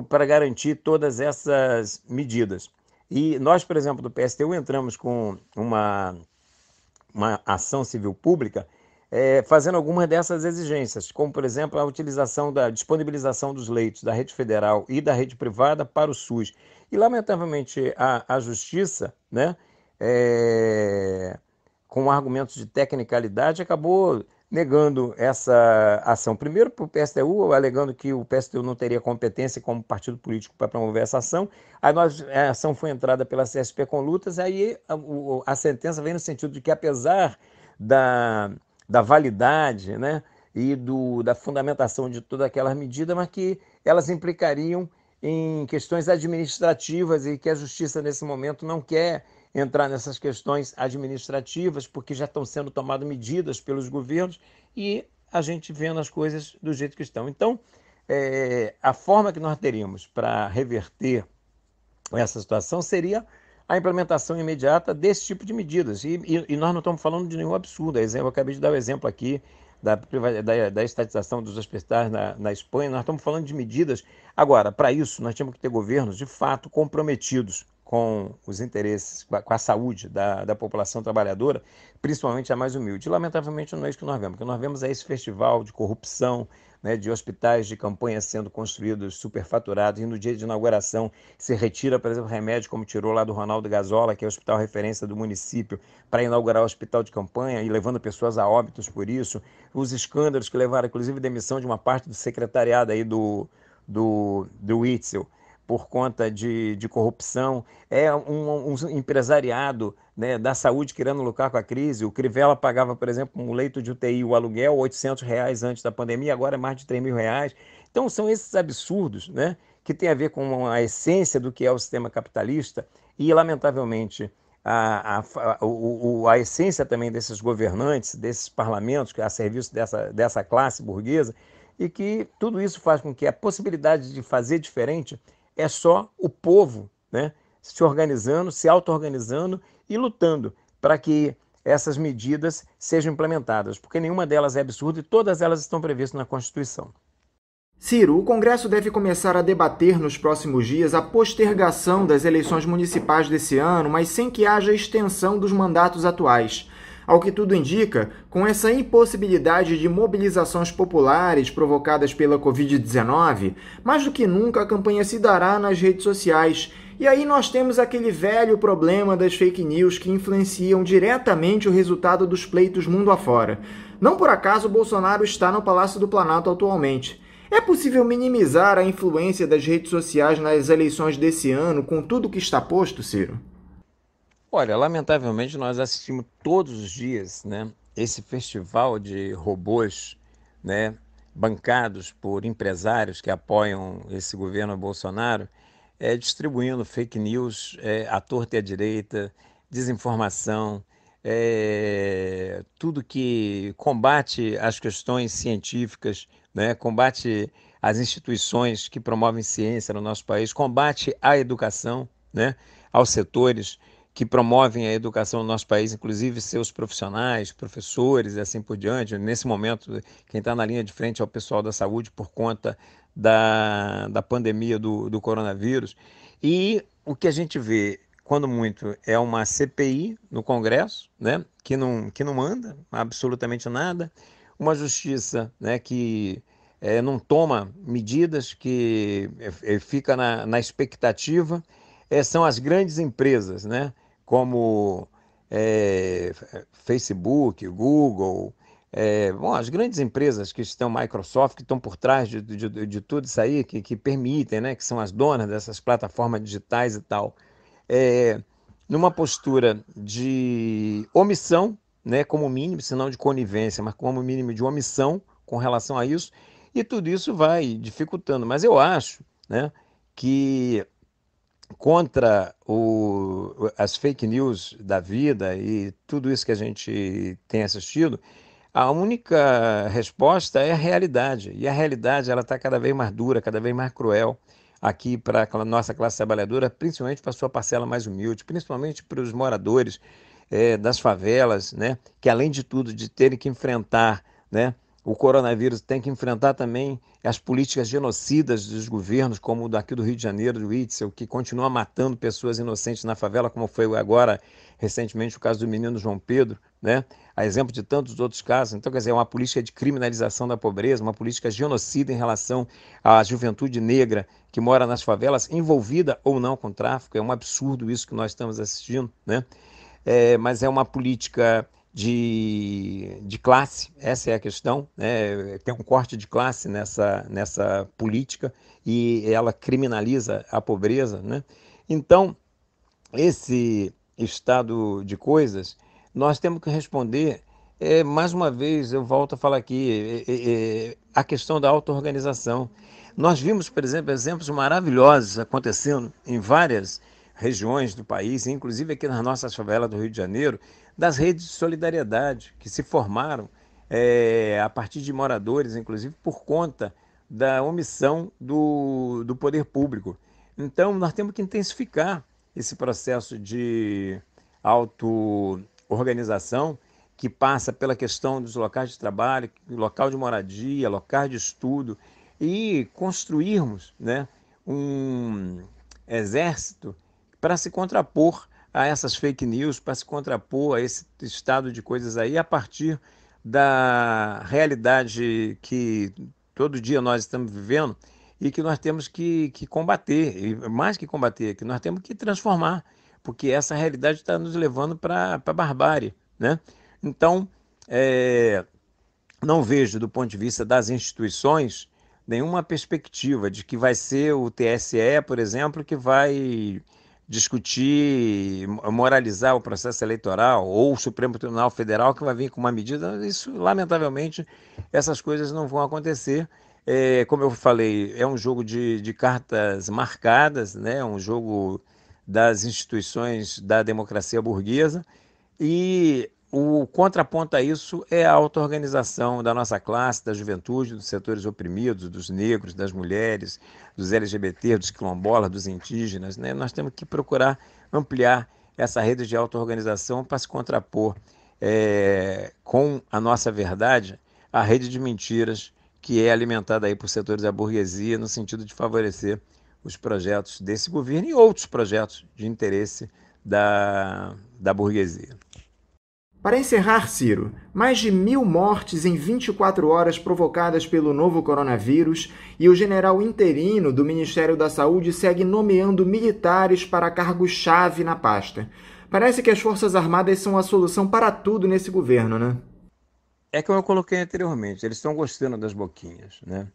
Para garantir todas essas medidas. E nós, por exemplo, do PSTU, entramos com uma uma ação civil pública, é, fazendo algumas dessas exigências, como, por exemplo, a utilização da disponibilização dos leitos da rede federal e da rede privada para o SUS. E, lamentavelmente, a, a Justiça, né, é, com argumentos de tecnicalidade, acabou negando essa ação. Primeiro, para o PSTU, alegando que o PSTU não teria competência como partido político para promover essa ação. Aí nós, a ação foi entrada pela CSP com lutas, aí a, a sentença vem no sentido de que, apesar da, da validade né, e do, da fundamentação de todas aquelas medidas, mas que elas implicariam em questões administrativas e que a justiça, nesse momento, não quer entrar nessas questões administrativas, porque já estão sendo tomadas medidas pelos governos e a gente vendo as coisas do jeito que estão. Então, é, a forma que nós teríamos para reverter essa situação seria a implementação imediata desse tipo de medidas. E, e, e nós não estamos falando de nenhum absurdo. É eu acabei de dar o um exemplo aqui da, da, da, estatização dos hospitais na, na, Espanha, nós estamos falando de medidas. Agora, para isso, nós temos que ter governos de fato comprometidos com os interesses, com a saúde da, da população trabalhadora, principalmente a mais humilde. E, lamentavelmente, não é isso que nós vemos. que nós vemos é esse festival de corrupção, né, de hospitais de campanha sendo construídos, superfaturados, e no dia de inauguração se retira, por exemplo, remédio, como tirou lá do Ronaldo Gazola, que é o hospital referência do município, para inaugurar o hospital de campanha e levando pessoas a óbitos por isso. Os escândalos que levaram, inclusive, demissão de uma parte do secretariado aí do, do, do Itzel por conta de, de corrupção, é um, um empresariado né, da saúde querendo lutar com a crise. O Crivella pagava, por exemplo, um leito de UTI, o aluguel, 800 reais antes da pandemia, agora é mais de 3 mil reais. Então são esses absurdos né, que tem a ver com a essência do que é o sistema capitalista e, lamentavelmente, a, a, a, a essência também desses governantes, desses parlamentos, que é a serviço dessa, dessa classe burguesa, e que tudo isso faz com que a possibilidade de fazer diferente é só o povo né, se organizando, se auto-organizando e lutando para que essas medidas sejam implementadas, porque nenhuma delas é absurda e todas elas estão previstas na Constituição. Ciro, o Congresso deve começar a debater nos próximos dias a postergação das eleições municipais desse ano, mas sem que haja extensão dos mandatos atuais ao que tudo indica, com essa impossibilidade de mobilizações populares provocadas pela Covid-19, mais do que nunca a campanha se dará nas redes sociais. E aí nós temos aquele velho problema das fake news que influenciam diretamente o resultado dos pleitos mundo afora. Não por acaso Bolsonaro está no Palácio do Planalto atualmente. É possível minimizar a influência das redes sociais nas eleições desse ano com tudo que está posto, Ciro? Olha, lamentavelmente nós assistimos todos os dias, né, esse festival de robôs, né, bancados por empresários que apoiam esse governo Bolsonaro, é, distribuindo fake news é, à torta e à direita, desinformação, é, tudo que combate as questões científicas, né, combate as instituições que promovem ciência no nosso país, combate à educação, né, aos setores que promovem a educação no nosso país, inclusive seus profissionais, professores e assim por diante. Nesse momento, quem está na linha de frente é o pessoal da saúde por conta da, da pandemia do, do coronavírus. E o que a gente vê, quando muito, é uma CPI no Congresso, né, que, não, que não anda absolutamente nada, uma justiça né, que é, não toma medidas, que é, é fica na, na expectativa. É, são as grandes empresas, né? como é, Facebook, Google, é, bom, as grandes empresas que estão, Microsoft, que estão por trás de, de, de tudo isso aí, que, que, permitem, né, que são as donas dessas plataformas digitais e tal, é, numa postura de omissão, né, como mínimo, se não de conivência, mas como mínimo de omissão com relação a isso, e tudo isso vai dificultando. Mas eu acho né, que contra o, as fake news da vida e tudo isso que a gente tem assistido, a única resposta é a realidade. E a realidade ela está cada vez mais dura, cada vez mais cruel aqui para a nossa classe trabalhadora, principalmente para a sua parcela mais humilde, principalmente para os moradores é, das favelas, né? que além de tudo de terem que enfrentar né? o coronavírus tem que enfrentar também as políticas genocidas dos governos, como o daqui do Rio de Janeiro, do Itzel, que continua matando pessoas inocentes na favela, como foi agora recentemente o caso do menino João Pedro, né? a exemplo de tantos outros casos. Então, quer dizer, é uma política de criminalização da pobreza, uma política genocida em relação à juventude negra que mora nas favelas, envolvida ou não com tráfico. É um absurdo isso que nós estamos assistindo, né? É, mas é uma política de, de classe, essa é a questão. Né? Tem um corte de classe nessa, nessa política e ela criminaliza a pobreza. Né? Então, esse estado de coisas, nós temos que responder. É, mais uma vez, eu volto a falar aqui, é, é, é a questão da auto-organização. Nós vimos, por exemplo, exemplos maravilhosos acontecendo em várias regiões do país, inclusive aqui nas nossas favelas do Rio de Janeiro, das redes de solidariedade que se formaram é, a partir de moradores, inclusive por conta da omissão do, do poder público. Então, nós temos que intensificar esse processo de auto-organização que passa pela questão dos locais de trabalho, local de moradia, local de estudo e construirmos né, um exército para se contrapor a essas fake news, para se contrapor a esse estado de coisas aí, a partir da realidade que todo dia nós estamos vivendo e que nós temos que, que combater, e mais que combater, que nós temos que transformar, porque essa realidade está nos levando para a barbárie. Né? Então, é, não vejo do ponto de vista das instituições nenhuma perspectiva de que vai ser o TSE, por exemplo, que vai discutir, moralizar o processo eleitoral ou o Supremo Tribunal Federal que vai vir com uma medida, isso, lamentavelmente, essas coisas não vão acontecer. É, como eu falei, é um jogo de, de cartas marcadas, né? É um jogo das instituições da democracia burguesa. E o contraponto a isso é a auto-organização da nossa classe, da juventude, dos setores oprimidos, dos negros, das mulheres, dos LGBT, dos quilombolas, dos indígenas. Né? Nós temos que procurar ampliar essa rede de auto-organização para se contrapor é, com a nossa verdade à rede de mentiras que é alimentada aí por setores da burguesia no sentido de favorecer os projetos desse governo e outros projetos de interesse da, da burguesia. Para encerrar, Ciro, mais de mil mortes em 24 horas provocadas pelo novo coronavírus e o general interino do Ministério da Saúde segue nomeando militares para cargos-chave na pasta. Parece que as Forças Armadas são a solução para tudo nesse governo, né? É como eu coloquei anteriormente, eles estão gostando das boquinhas, né?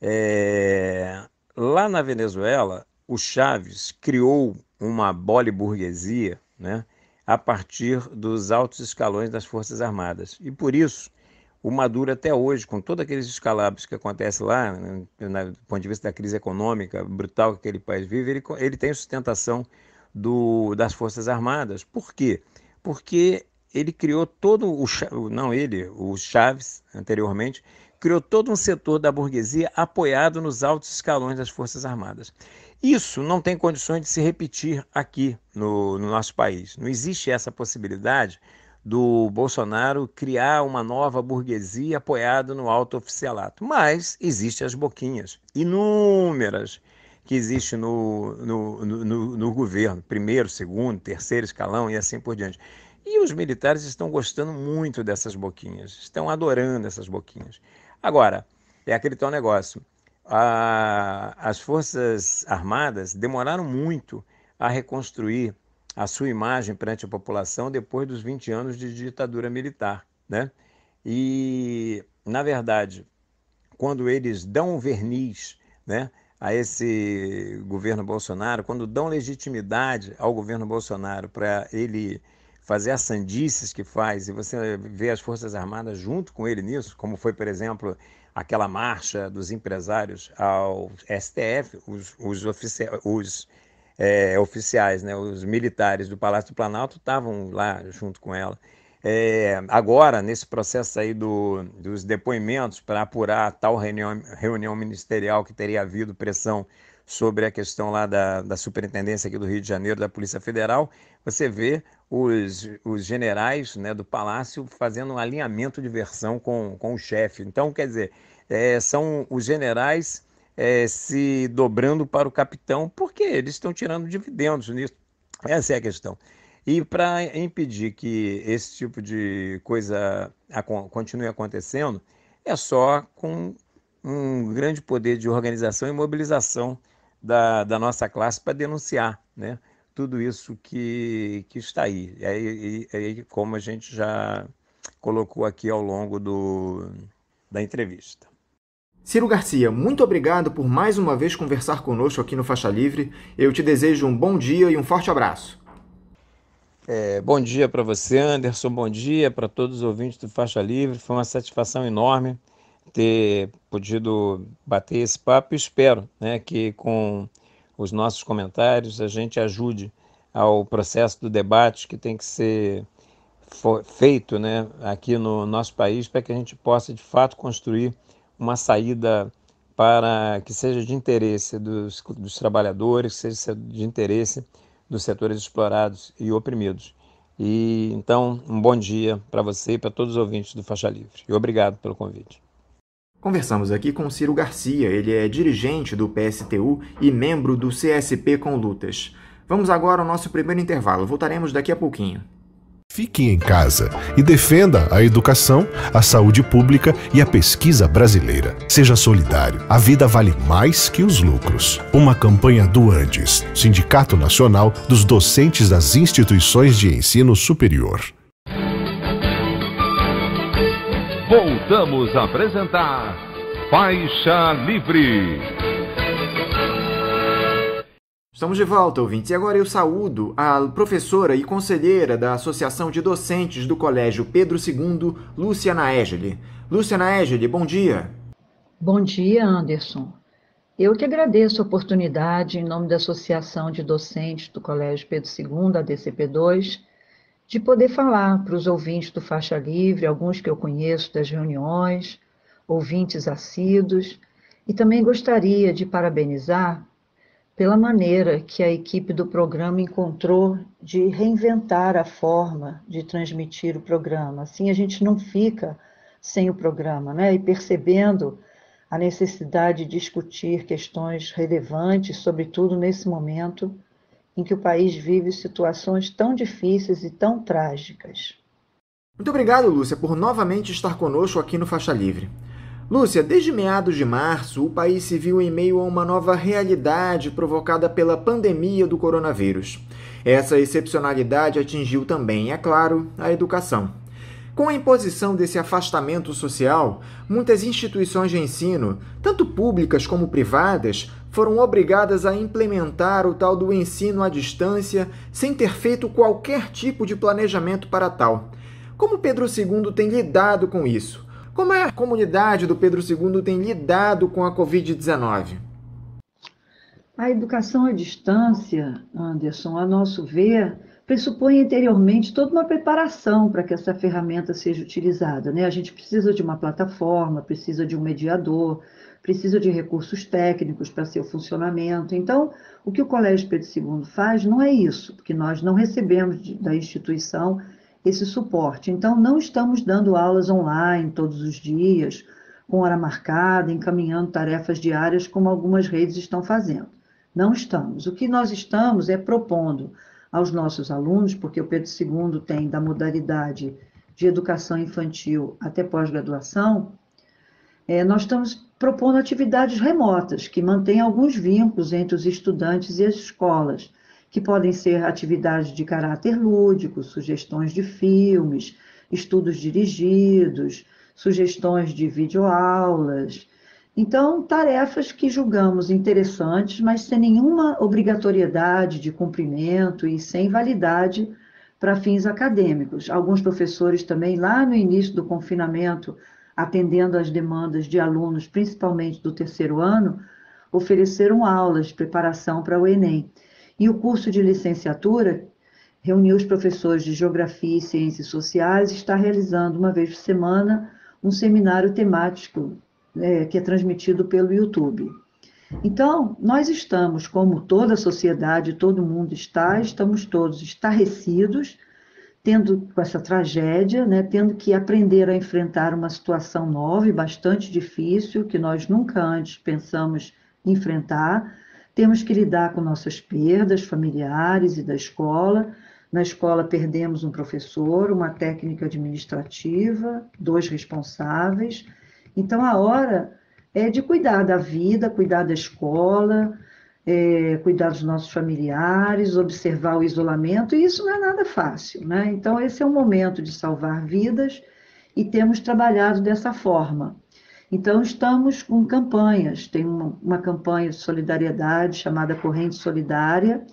É... Lá na Venezuela, o Chaves criou uma bole burguesia, né? a partir dos altos escalões das Forças Armadas. E por isso, o Maduro até hoje, com todos aqueles escalabros que acontece lá, né, do ponto de vista da crise econômica brutal que aquele país vive, ele, ele tem sustentação do, das Forças Armadas. Por quê? Porque ele criou todo o não ele, o Chaves anteriormente, criou todo um setor da burguesia apoiado nos altos escalões das Forças Armadas. Isso não tem condições de se repetir aqui no, no nosso país. Não existe essa possibilidade do Bolsonaro criar uma nova burguesia apoiada no alto oficialato. Mas existem as boquinhas, inúmeras, que existem no, no, no, no, governo, primeiro, segundo, terceiro escalão e assim por diante. E os militares estão gostando muito dessas boquinhas, estão adorando essas boquinhas. Agora, é aquele tal negócio a, as Forças Armadas demoraram muito a reconstruir a sua imagem perante a população depois dos 20 anos de ditadura militar. Né? E, na verdade, quando eles dão verniz né, a esse governo Bolsonaro, quando dão legitimidade ao governo Bolsonaro para ele fazer as sandices que faz, e você vê as Forças Armadas junto com ele nisso, como foi, por exemplo, aquela marcha dos empresários ao STF, os, os, ofici os é, oficiais, né, os militares do Palácio do Planalto estavam lá junto com ela. É, agora, nesse processo aí do, dos depoimentos para apurar tal reunião, reunião ministerial que teria havido pressão sobre a questão lá da, da superintendência aqui do Rio de Janeiro, da Polícia Federal, você vê os, os generais né, do palácio fazendo um alinhamento de versão com, com o chefe. Então, quer dizer, é, são os generais é, se dobrando para o capitão, porque eles estão tirando dividendos nisso. Essa é a questão. E para impedir que esse tipo de coisa continue acontecendo, é só com um grande poder de organização e mobilização da, da nossa classe para denunciar. Né? tudo isso que, que está aí. e aí como a gente já colocou aqui ao longo do, da entrevista. Ciro Garcia, muito obrigado por mais uma vez conversar conosco aqui no Faixa Livre. Eu te desejo um bom dia e um forte abraço. É, bom dia para você, Anderson. Bom dia para todos os ouvintes do Faixa Livre. Foi uma satisfação enorme ter podido bater esse papo. Espero né, que com os nossos comentários, a gente ajude ao processo do debate que tem que ser feito né, aqui no nosso país para que a gente possa de fato construir uma saída para que seja de interesse dos, dos trabalhadores, que seja de interesse dos setores explorados e oprimidos. E então, um bom dia para você e para todos os ouvintes do Faixa Livre. E obrigado pelo convite. Conversamos aqui com Ciro Garcia, ele é dirigente do PSTU e membro do CSP com Lutas. Vamos agora ao nosso primeiro intervalo, voltaremos daqui a pouquinho. Fique em casa e defenda a educação, a saúde pública e a pesquisa brasileira. Seja solidário. A vida vale mais que os lucros. Uma campanha do Andes, Sindicato Nacional dos Docentes das Instituições de Ensino Superior. voltamos a apresentar Faixa Livre. Estamos de volta, ouvintes, e agora eu saúdo a professora e conselheira da Associação de Docentes do Colégio Pedro II, Lúcia Naegeli. Lúcia Naegeli, bom dia. Bom dia, Anderson. Eu que agradeço a oportunidade, em nome da Associação de Docentes do Colégio Pedro II, a DCP2, de poder falar para os ouvintes do Faixa Livre, alguns que eu conheço das reuniões, ouvintes assíduos, e também gostaria de parabenizar pela maneira que a equipe do programa encontrou de reinventar a forma de transmitir o programa. Assim a gente não fica sem o programa, né? E percebendo a necessidade de discutir questões relevantes, sobretudo nesse momento em que o país vive situações tão difíceis e tão trágicas. Muito obrigado, Lúcia, por novamente estar conosco aqui no Faixa Livre. Lúcia, desde meados de março, o país se viu em meio a uma nova realidade provocada pela pandemia do coronavírus. Essa excepcionalidade atingiu também, é claro, a educação. Com a imposição desse afastamento social, muitas instituições de ensino, tanto públicas como privadas, foram obrigadas a implementar o tal do ensino à distância sem ter feito qualquer tipo de planejamento para tal. Como Pedro II tem lidado com isso? Como é a comunidade do Pedro II tem lidado com a Covid-19? A educação à distância, Anderson, a nosso ver, pressupõe anteriormente toda uma preparação para que essa ferramenta seja utilizada. Né? A gente precisa de uma plataforma, precisa de um mediador, precisa de recursos técnicos para seu funcionamento. Então, o que o Colégio Pedro II faz não é isso, porque nós não recebemos de, da instituição esse suporte. Então, não estamos dando aulas online todos os dias, com hora marcada, encaminhando tarefas diárias, como algumas redes estão fazendo. Não estamos. O que nós estamos é propondo aos nossos alunos, porque o Pedro II tem da modalidade de educação infantil até pós-graduação, é, nós estamos propondo atividades remotas, que mantêm alguns vínculos entre os estudantes e as escolas, que podem ser atividades de caráter lúdico, sugestões de filmes, estudos dirigidos, sugestões de videoaulas. Então, tarefas que julgamos interessantes, mas sem nenhuma obrigatoriedade de cumprimento e sem validade para fins acadêmicos. Alguns professores também, lá no início do confinamento, atendendo às demandas de alunos, principalmente do terceiro ano, ofereceram aulas de preparação para o Enem. E o curso de licenciatura, reuniu os professores de Geografia e Ciências Sociais e está realizando uma vez por semana um seminário temático é, que é transmitido pelo YouTube. Então, nós estamos, como toda a sociedade, todo mundo está, estamos todos estarrecidos tendo com essa tragédia, né, tendo que aprender a enfrentar uma situação nova e bastante difícil, que nós nunca antes pensamos enfrentar. Temos que lidar com nossas perdas familiares e da escola. Na escola, perdemos um professor, uma técnica administrativa, dois responsáveis. Então, a hora é de cuidar da vida, cuidar da escola, é, cuidar dos nossos familiares, observar o isolamento, e isso não é nada fácil, né? Então, esse é um momento de salvar vidas e temos trabalhado dessa forma. Então, estamos com campanhas, tem uma, uma campanha de solidariedade chamada Corrente Solidária,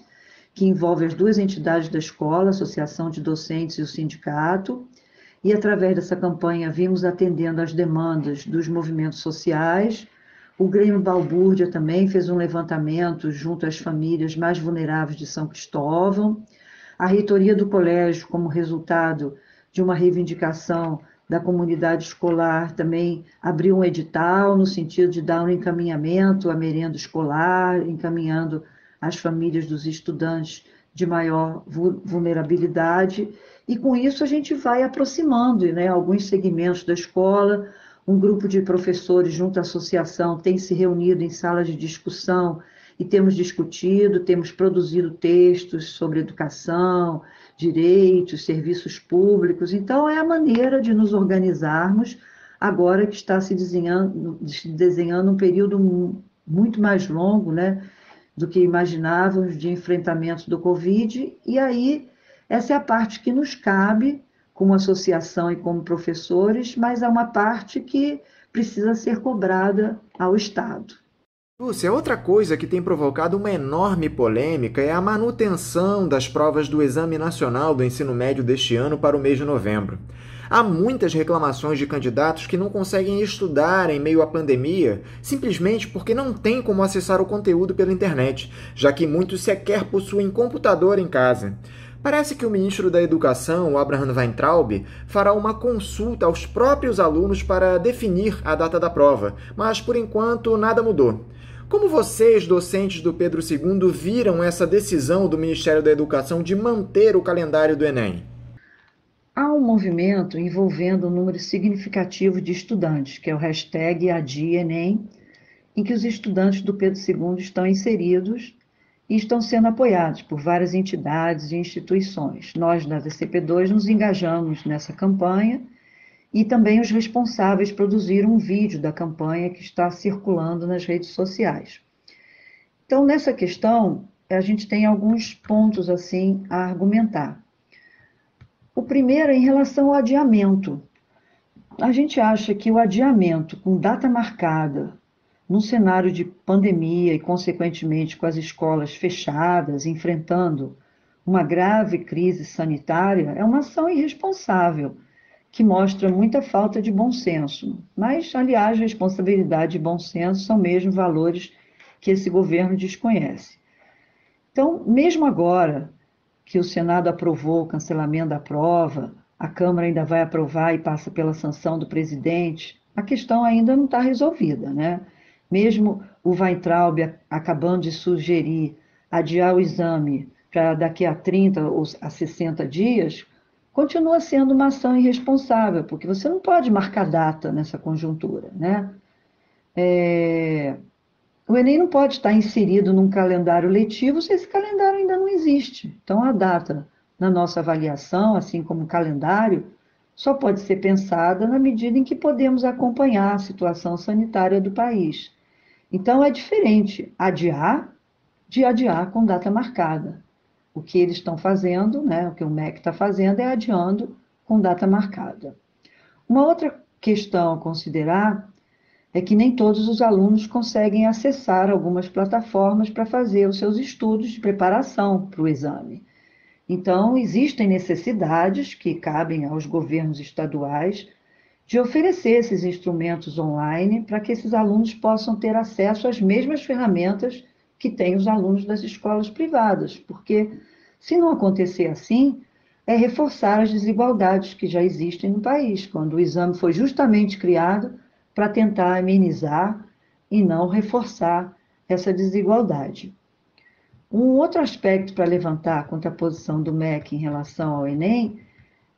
que envolve as duas entidades da escola, a Associação de Docentes e o Sindicato, e através dessa campanha vimos atendendo às demandas dos movimentos sociais, o Grêmio Balbúrdia também fez um levantamento junto às famílias mais vulneráveis de São Cristóvão. A reitoria do colégio, como resultado de uma reivindicação da comunidade escolar, também abriu um edital no sentido de dar um encaminhamento à merenda escolar, encaminhando as famílias dos estudantes de maior vulnerabilidade. E com isso a gente vai aproximando né, alguns segmentos da escola, um grupo de professores junto à associação tem se reunido em salas de discussão e temos discutido, temos produzido textos sobre educação, direitos, serviços públicos. Então, é a maneira de nos organizarmos agora que está se desenhando, desenhando um período muito mais longo né, do que imaginávamos de enfrentamento do Covid. E aí, essa é a parte que nos cabe como associação e como professores, mas há é uma parte que precisa ser cobrada ao Estado. Lúcia, outra coisa que tem provocado uma enorme polêmica é a manutenção das provas do Exame Nacional do Ensino Médio deste ano para o mês de novembro. Há muitas reclamações de candidatos que não conseguem estudar em meio à pandemia, simplesmente porque não tem como acessar o conteúdo pela internet, já que muitos sequer possuem computador em casa. Parece que o ministro da Educação, Abraham Weintraub, fará uma consulta aos próprios alunos para definir a data da prova, mas por enquanto nada mudou. Como vocês, docentes do Pedro II, viram essa decisão do Ministério da Educação de manter o calendário do Enem? Há um movimento envolvendo um número significativo de estudantes, que é o hashtag AdiEnem, em que os estudantes do Pedro II estão inseridos e estão sendo apoiados por várias entidades e instituições. Nós, da VCP2, nos engajamos nessa campanha e também os responsáveis produziram um vídeo da campanha que está circulando nas redes sociais. Então, nessa questão, a gente tem alguns pontos assim a argumentar. O primeiro é em relação ao adiamento. A gente acha que o adiamento com data marcada num cenário de pandemia e, consequentemente, com as escolas fechadas, enfrentando uma grave crise sanitária, é uma ação irresponsável, que mostra muita falta de bom senso. Mas, aliás, responsabilidade e bom senso são mesmo valores que esse governo desconhece. Então, mesmo agora que o Senado aprovou o cancelamento da prova, a Câmara ainda vai aprovar e passa pela sanção do presidente, a questão ainda não está resolvida, né? Mesmo o Weintraub acabando de sugerir adiar o exame para daqui a 30 ou a 60 dias, continua sendo uma ação irresponsável, porque você não pode marcar data nessa conjuntura, né? É... O Enem não pode estar inserido num calendário letivo se esse calendário ainda não existe. Então, a data na nossa avaliação, assim como o calendário, só pode ser pensada na medida em que podemos acompanhar a situação sanitária do país. Então é diferente adiar de adiar com data marcada. O que eles estão fazendo, né, o que o MEC está fazendo é adiando com data marcada. Uma outra questão a considerar é que nem todos os alunos conseguem acessar algumas plataformas para fazer os seus estudos de preparação para o exame. Então, existem necessidades que cabem aos governos estaduais de oferecer esses instrumentos online para que esses alunos possam ter acesso às mesmas ferramentas que têm os alunos das escolas privadas, porque se não acontecer assim, é reforçar as desigualdades que já existem no país, quando o exame foi justamente criado para tentar amenizar e não reforçar essa desigualdade. Um outro aspecto para levantar contra a posição do MEC em relação ao Enem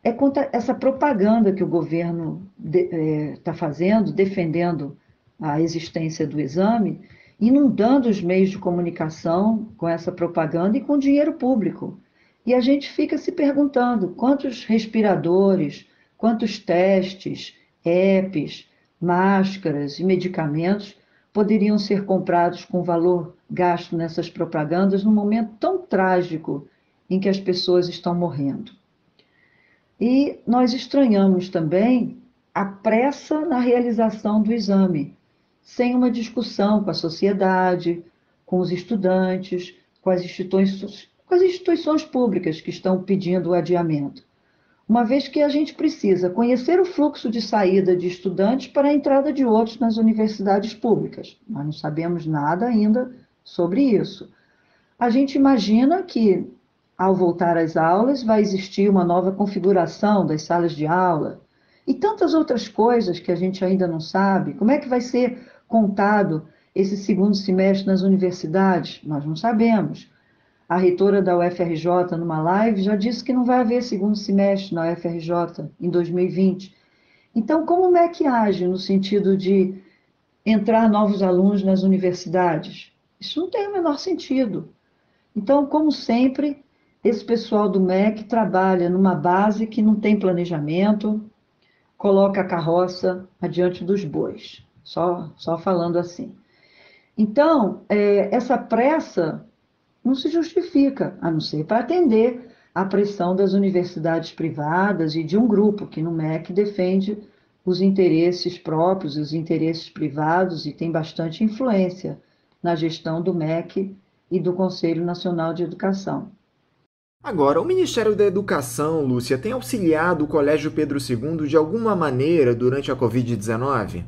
é contra essa propaganda que o governo está é, tá fazendo, defendendo a existência do exame, inundando os meios de comunicação com essa propaganda e com dinheiro público. E a gente fica se perguntando quantos respiradores, quantos testes, EPs, máscaras e medicamentos poderiam ser comprados com valor gasto nessas propagandas num momento tão trágico em que as pessoas estão morrendo. E nós estranhamos também a pressa na realização do exame, sem uma discussão com a sociedade, com os estudantes, com as instituições, com as instituições públicas que estão pedindo o adiamento. Uma vez que a gente precisa conhecer o fluxo de saída de estudantes para a entrada de outros nas universidades públicas. Nós não sabemos nada ainda sobre isso. A gente imagina que ao voltar às aulas, vai existir uma nova configuração das salas de aula e tantas outras coisas que a gente ainda não sabe. Como é que vai ser contado esse segundo semestre nas universidades? Nós não sabemos. A reitora da UFRJ, numa live, já disse que não vai haver segundo semestre na UFRJ em 2020. Então, como o é MEC age no sentido de entrar novos alunos nas universidades? Isso não tem o menor sentido. Então, como sempre, esse pessoal do MEC trabalha numa base que não tem planejamento, coloca a carroça adiante dos bois, só, só falando assim. Então, é, essa pressa não se justifica, a não ser para atender à pressão das universidades privadas e de um grupo que no MEC defende os interesses próprios, os interesses privados e tem bastante influência na gestão do MEC e do Conselho Nacional de Educação. Agora, o Ministério da Educação, Lúcia, tem auxiliado o Colégio Pedro II de alguma maneira durante a Covid-19?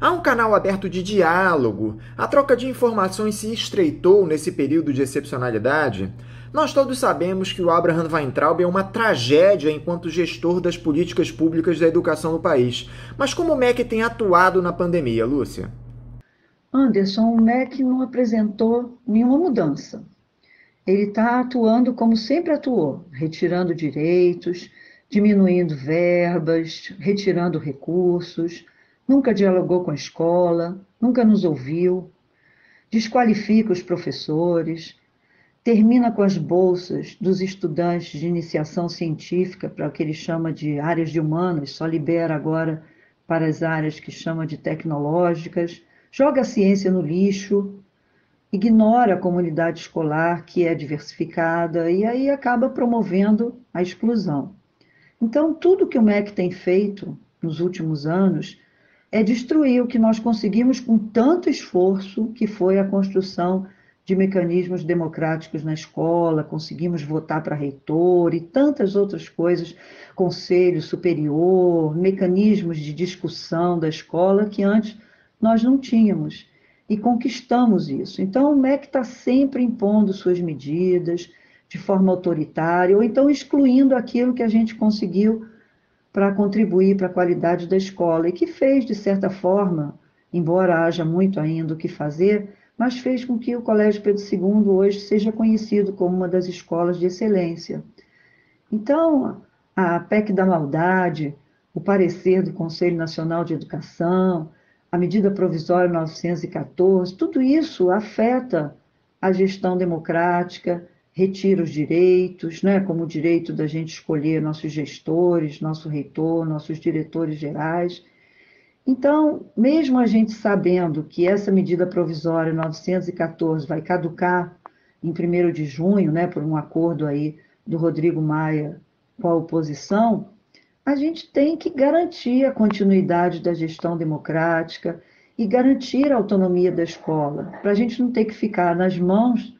Há um canal aberto de diálogo? A troca de informações se estreitou nesse período de excepcionalidade? Nós todos sabemos que o Abraham Weintraub é uma tragédia enquanto gestor das políticas públicas da educação no país. Mas como o MEC tem atuado na pandemia, Lúcia? Anderson, o MEC não apresentou nenhuma mudança ele está atuando como sempre atuou, retirando direitos, diminuindo verbas, retirando recursos, nunca dialogou com a escola, nunca nos ouviu, desqualifica os professores, termina com as bolsas dos estudantes de iniciação científica para o que ele chama de áreas de humanas, só libera agora para as áreas que chama de tecnológicas, joga a ciência no lixo, ignora a comunidade escolar que é diversificada e aí acaba promovendo a exclusão. Então, tudo que o MEC tem feito nos últimos anos é destruir o que nós conseguimos com tanto esforço, que foi a construção de mecanismos democráticos na escola, conseguimos votar para reitor e tantas outras coisas, conselho superior, mecanismos de discussão da escola que antes nós não tínhamos e conquistamos isso. Então, o MEC está sempre impondo suas medidas de forma autoritária, ou então excluindo aquilo que a gente conseguiu para contribuir para a qualidade da escola, e que fez, de certa forma, embora haja muito ainda o que fazer, mas fez com que o Colégio Pedro II hoje seja conhecido como uma das escolas de excelência. Então, a PEC da Maldade, o parecer do Conselho Nacional de Educação, a medida provisória 914, tudo isso afeta a gestão democrática, retira os direitos, né, como o direito da gente escolher nossos gestores, nosso reitor, nossos diretores gerais. Então, mesmo a gente sabendo que essa medida provisória 914 vai caducar em 1 de junho, né, por um acordo aí do Rodrigo Maia com a oposição, a gente tem que garantir a continuidade da gestão democrática e garantir a autonomia da escola, para a gente não ter que ficar nas mãos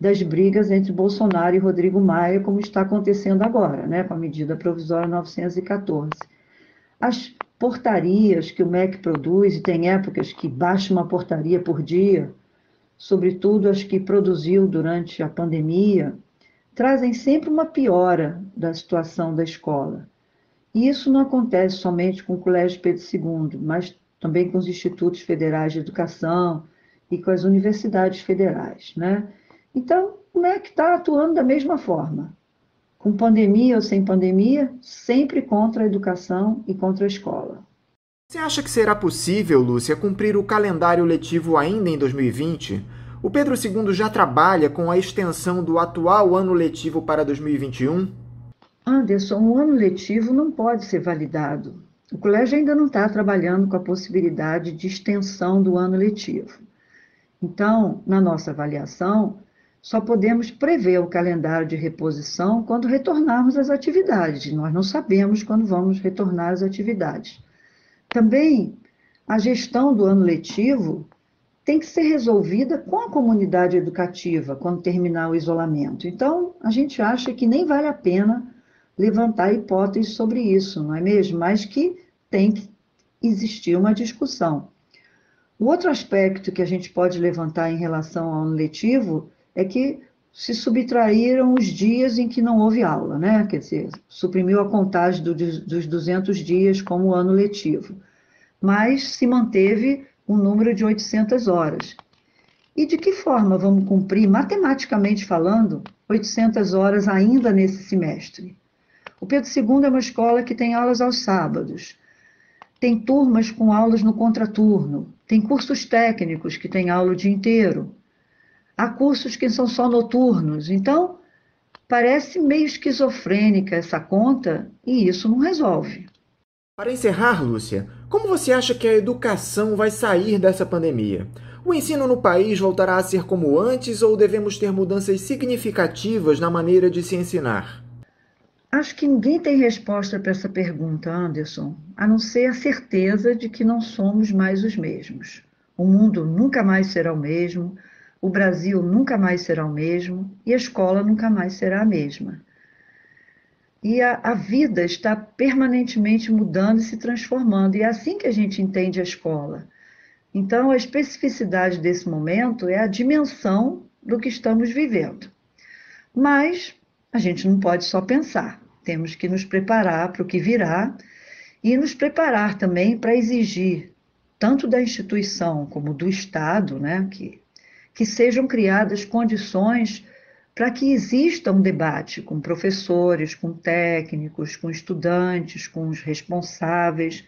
das brigas entre Bolsonaro e Rodrigo Maia, como está acontecendo agora, né, com a medida provisória 914. As portarias que o MEC produz, e tem épocas que baixa uma portaria por dia, sobretudo as que produziu durante a pandemia, trazem sempre uma piora da situação da escola. E isso não acontece somente com o Colégio Pedro II, mas também com os institutos federais de educação e com as universidades federais. Né? Então, como é que está atuando da mesma forma? Com pandemia ou sem pandemia, sempre contra a educação e contra a escola. Você acha que será possível, Lúcia, cumprir o calendário letivo ainda em 2020? O Pedro II já trabalha com a extensão do atual ano letivo para 2021? Anderson, o um ano letivo não pode ser validado. O colégio ainda não está trabalhando com a possibilidade de extensão do ano letivo. Então, na nossa avaliação, só podemos prever o calendário de reposição quando retornarmos às atividades. Nós não sabemos quando vamos retornar às atividades. Também a gestão do ano letivo tem que ser resolvida com a comunidade educativa quando terminar o isolamento. Então, a gente acha que nem vale a pena levantar hipóteses sobre isso, não é mesmo? Mas que tem que existir uma discussão. O outro aspecto que a gente pode levantar em relação ao ano letivo é que se subtraíram os dias em que não houve aula, né? Quer dizer, suprimiu a contagem do, dos 200 dias como ano letivo, mas se manteve um número de 800 horas. E de que forma vamos cumprir, matematicamente falando, 800 horas ainda nesse semestre? O Pedro II é uma escola que tem aulas aos sábados, tem turmas com aulas no contraturno, tem cursos técnicos que tem aula o dia inteiro, há cursos que são só noturnos. Então, parece meio esquizofrênica essa conta e isso não resolve. Para encerrar, Lúcia, como você acha que a educação vai sair dessa pandemia? O ensino no país voltará a ser como antes ou devemos ter mudanças significativas na maneira de se ensinar? Acho que ninguém tem resposta para essa pergunta, Anderson, a não ser a certeza de que não somos mais os mesmos. O mundo nunca mais será o mesmo, o Brasil nunca mais será o mesmo e a escola nunca mais será a mesma. E a, a vida está permanentemente mudando e se transformando, e é assim que a gente entende a escola. Então, a especificidade desse momento é a dimensão do que estamos vivendo. Mas a gente não pode só pensar, temos que nos preparar para o que virá e nos preparar também para exigir, tanto da instituição como do Estado, né, que, que sejam criadas condições para que exista um debate com professores, com técnicos, com estudantes, com os responsáveis,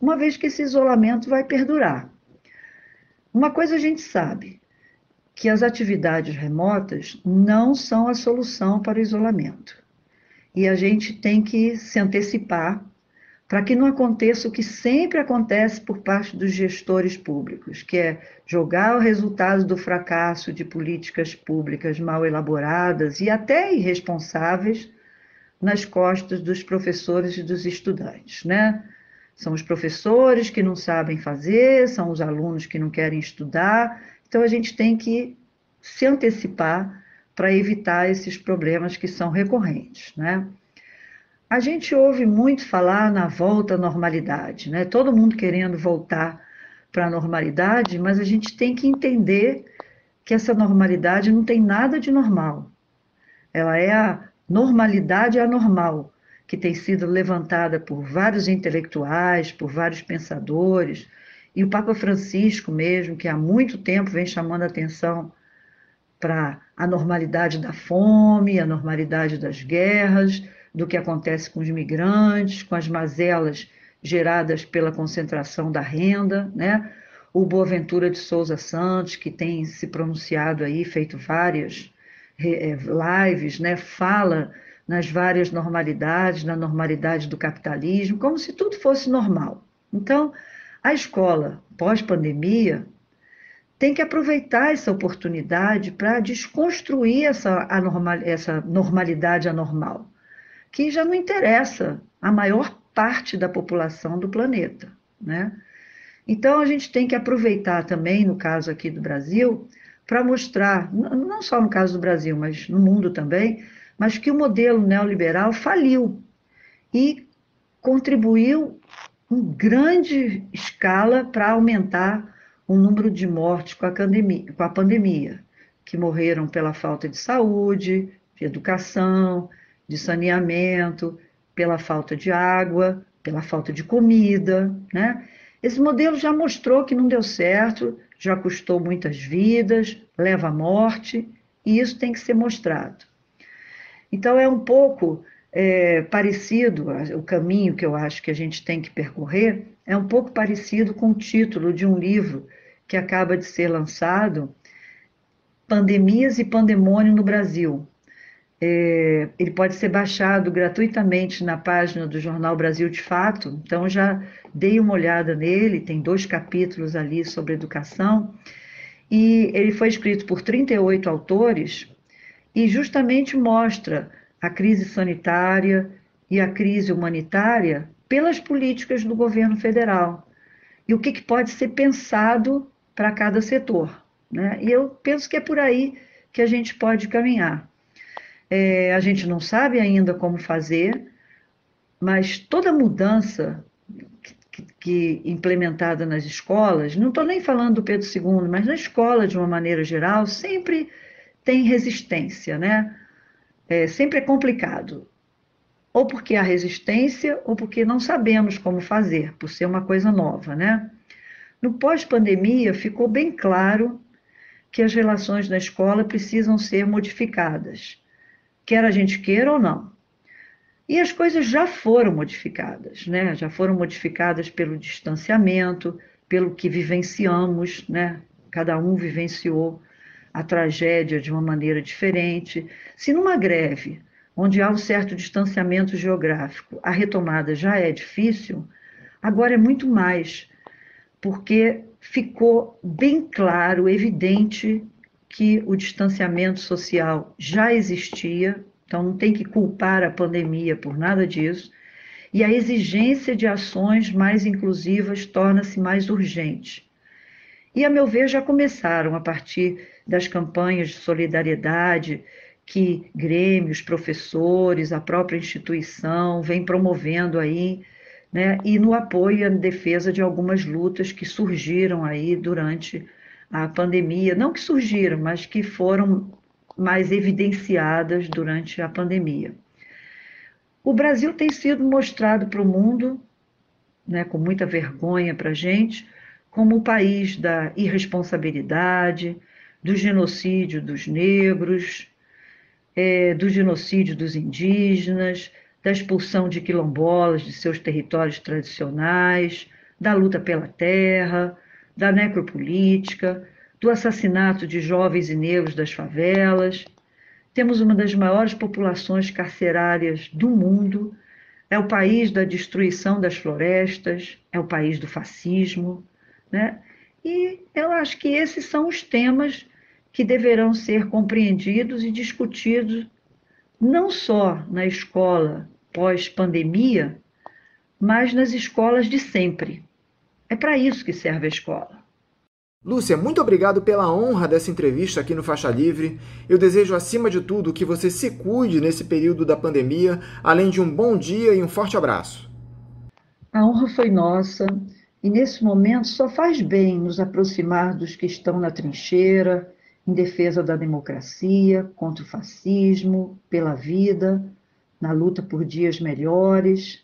uma vez que esse isolamento vai perdurar. Uma coisa a gente sabe: que as atividades remotas não são a solução para o isolamento. E a gente tem que se antecipar para que não aconteça o que sempre acontece por parte dos gestores públicos, que é jogar o resultado do fracasso de políticas públicas mal elaboradas e até irresponsáveis nas costas dos professores e dos estudantes, né? São os professores que não sabem fazer, são os alunos que não querem estudar, então, a gente tem que se antecipar para evitar esses problemas que são recorrentes, né? A gente ouve muito falar na volta à normalidade, né? Todo mundo querendo voltar para a normalidade, mas a gente tem que entender que essa normalidade não tem nada de normal. Ela é a normalidade anormal, que tem sido levantada por vários intelectuais, por vários pensadores, e o Papa Francisco mesmo, que há muito tempo vem chamando a atenção para a normalidade da fome, a normalidade das guerras, do que acontece com os migrantes, com as mazelas geradas pela concentração da renda, né? O Boaventura de Souza Santos, que tem se pronunciado aí, feito várias é, lives, né? Fala nas várias normalidades, na normalidade do capitalismo, como se tudo fosse normal. Então, a escola, pós-pandemia, tem que aproveitar essa oportunidade para desconstruir essa, anormal, essa normalidade anormal, que já não interessa a maior parte da população do planeta. Né? Então, a gente tem que aproveitar também, no caso aqui do Brasil, para mostrar, não só no caso do Brasil, mas no mundo também, mas que o modelo neoliberal faliu e contribuiu em grande escala para aumentar o número de mortes com a, pandemia, com a pandemia, que morreram pela falta de saúde, de educação, de saneamento, pela falta de água, pela falta de comida, né? Esse modelo já mostrou que não deu certo, já custou muitas vidas, leva à morte, e isso tem que ser mostrado. Então, é um pouco é, parecido, o caminho que eu acho que a gente tem que percorrer, é um pouco parecido com o título de um livro que acaba de ser lançado, Pandemias e Pandemônio no Brasil. É, ele pode ser baixado gratuitamente na página do Jornal Brasil de Fato, então já dei uma olhada nele, tem dois capítulos ali sobre educação, e ele foi escrito por 38 autores e justamente mostra a crise sanitária e a crise humanitária pelas políticas do governo federal e o que, que pode ser pensado para cada setor. Né? E eu penso que é por aí que a gente pode caminhar. É, a gente não sabe ainda como fazer, mas toda mudança que, que implementada nas escolas, não estou nem falando do Pedro II, mas na escola de uma maneira geral, sempre tem resistência, né? é, sempre é complicado. Ou porque há resistência, ou porque não sabemos como fazer, por ser uma coisa nova, né? No pós-pandemia, ficou bem claro que as relações na escola precisam ser modificadas, quer a gente queira ou não. E as coisas já foram modificadas, né? Já foram modificadas pelo distanciamento, pelo que vivenciamos, né? Cada um vivenciou a tragédia de uma maneira diferente, se numa greve, onde há um certo distanciamento geográfico, a retomada já é difícil, agora é muito mais, porque ficou bem claro, evidente, que o distanciamento social já existia, então não tem que culpar a pandemia por nada disso, e a exigência de ações mais inclusivas torna-se mais urgente. E, a meu ver, já começaram a partir das campanhas de solidariedade que grêmios, professores, a própria instituição vem promovendo aí, né, e no apoio à defesa de algumas lutas que surgiram aí durante a pandemia, não que surgiram, mas que foram mais evidenciadas durante a pandemia. O Brasil tem sido mostrado para o mundo, né, com muita vergonha para a gente, como o país da irresponsabilidade, do genocídio dos negros, é, do genocídio dos indígenas, da expulsão de quilombolas de seus territórios tradicionais, da luta pela terra, da necropolítica, do assassinato de jovens e negros das favelas. Temos uma das maiores populações carcerárias do mundo, é o país da destruição das florestas, é o país do fascismo, né? E eu acho que esses são os temas que deverão ser compreendidos e discutidos não só na escola pós-pandemia, mas nas escolas de sempre. É para isso que serve a escola. Lúcia, muito obrigado pela honra dessa entrevista aqui no Faixa Livre. Eu desejo, acima de tudo, que você se cuide nesse período da pandemia, além de um bom dia e um forte abraço. A honra foi nossa e, nesse momento, só faz bem nos aproximar dos que estão na trincheira, em defesa da democracia, contra o fascismo, pela vida, na luta por dias melhores.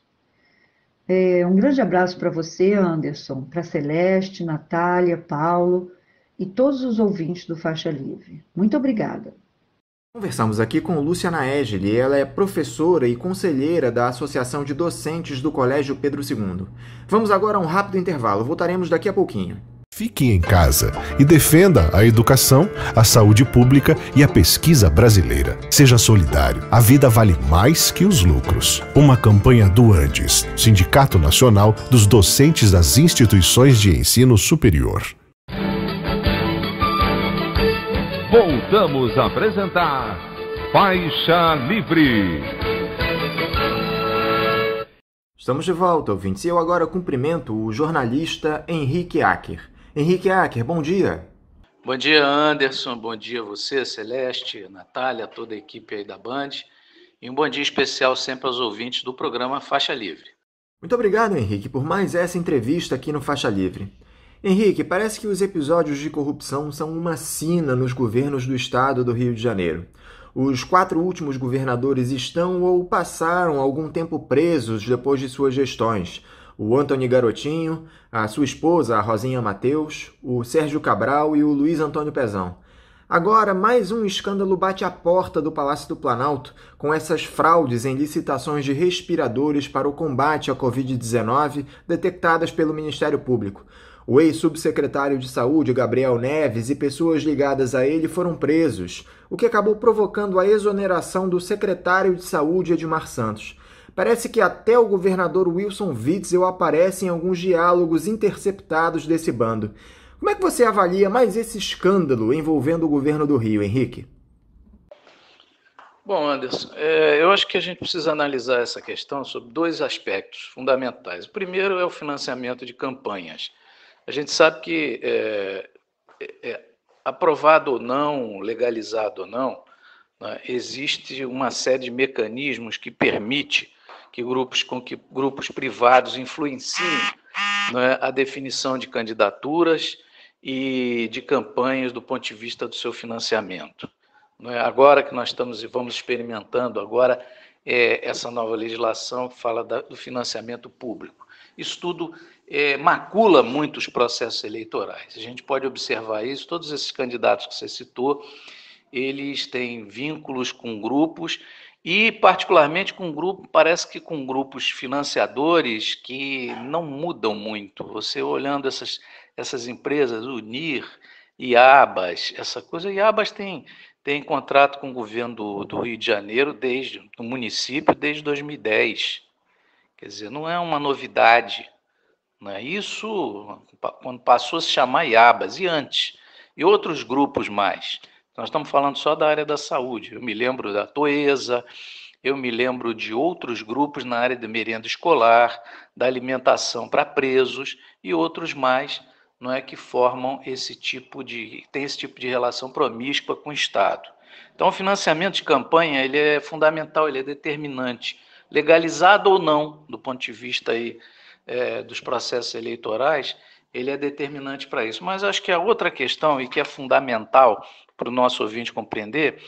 É, um grande abraço para você, Anderson, para Celeste, Natália, Paulo e todos os ouvintes do Faixa Livre. Muito obrigada. Conversamos aqui com Luciana Naegeli, ela é professora e conselheira da Associação de Docentes do Colégio Pedro II. Vamos agora a um rápido intervalo, voltaremos daqui a pouquinho. Fique em casa e defenda a educação, a saúde pública e a pesquisa brasileira. Seja solidário. A vida vale mais que os lucros. Uma campanha do Andes, Sindicato Nacional dos Docentes das Instituições de Ensino Superior. Voltamos a apresentar Faixa Livre. Estamos de volta, ouvintes, e eu agora cumprimento o jornalista Henrique Acker. Henrique Acker, bom dia. Bom dia, Anderson. Bom dia a você, Celeste, Natália, toda a equipe aí da Band. E um bom dia especial sempre aos ouvintes do programa Faixa Livre. Muito obrigado, Henrique, por mais essa entrevista aqui no Faixa Livre. Henrique, parece que os episódios de corrupção são uma sina nos governos do estado do Rio de Janeiro. Os quatro últimos governadores estão ou passaram algum tempo presos depois de suas gestões o Antony Garotinho, a sua esposa, a Rosinha Mateus, o Sérgio Cabral e o Luiz Antônio Pezão. Agora, mais um escândalo bate à porta do Palácio do Planalto com essas fraudes em licitações de respiradores para o combate à Covid-19 detectadas pelo Ministério Público. O ex-subsecretário de Saúde, Gabriel Neves, e pessoas ligadas a ele foram presos, o que acabou provocando a exoneração do secretário de Saúde, Edmar Santos. Parece que até o governador Wilson Witzel aparece em alguns diálogos interceptados desse bando. Como é que você avalia mais esse escândalo envolvendo o governo do Rio, Henrique? Bom, Anderson, é, eu acho que a gente precisa analisar essa questão sobre dois aspectos fundamentais. O primeiro é o financiamento de campanhas. A gente sabe que, é, é, é aprovado ou não, legalizado ou não, né, existe uma série de mecanismos que permite que grupos com que grupos privados influenciem né, a definição de candidaturas e de campanhas do ponto de vista do seu financiamento. Né? Agora que nós estamos e vamos experimentando agora é, essa nova legislação que fala da, do financiamento público. Isso tudo é, macula muito os processos eleitorais. A gente pode observar isso, todos esses candidatos que você citou, eles têm vínculos com grupos e, particularmente, com grupo, parece que com grupos financiadores que não mudam muito. Você olhando essas, essas empresas, Unir, IABAS, essa coisa, IABAS tem, tem contrato com o governo do, do Rio de Janeiro, desde do município, desde 2010. Quer dizer, não é uma novidade. Né? Isso quando passou a se chamar IABAS, e antes, e outros grupos mais. Nós estamos falando só da área da saúde. Eu me lembro da Toesa, eu me lembro de outros grupos na área da merenda escolar, da alimentação para presos e outros mais, não é que formam esse tipo de tem esse tipo de relação promíscua com o Estado. Então, o financiamento de campanha ele é fundamental, ele é determinante, legalizado ou não, do ponto de vista aí, é, dos processos eleitorais, ele é determinante para isso. Mas acho que a outra questão, e que é fundamental para o nosso ouvinte compreender,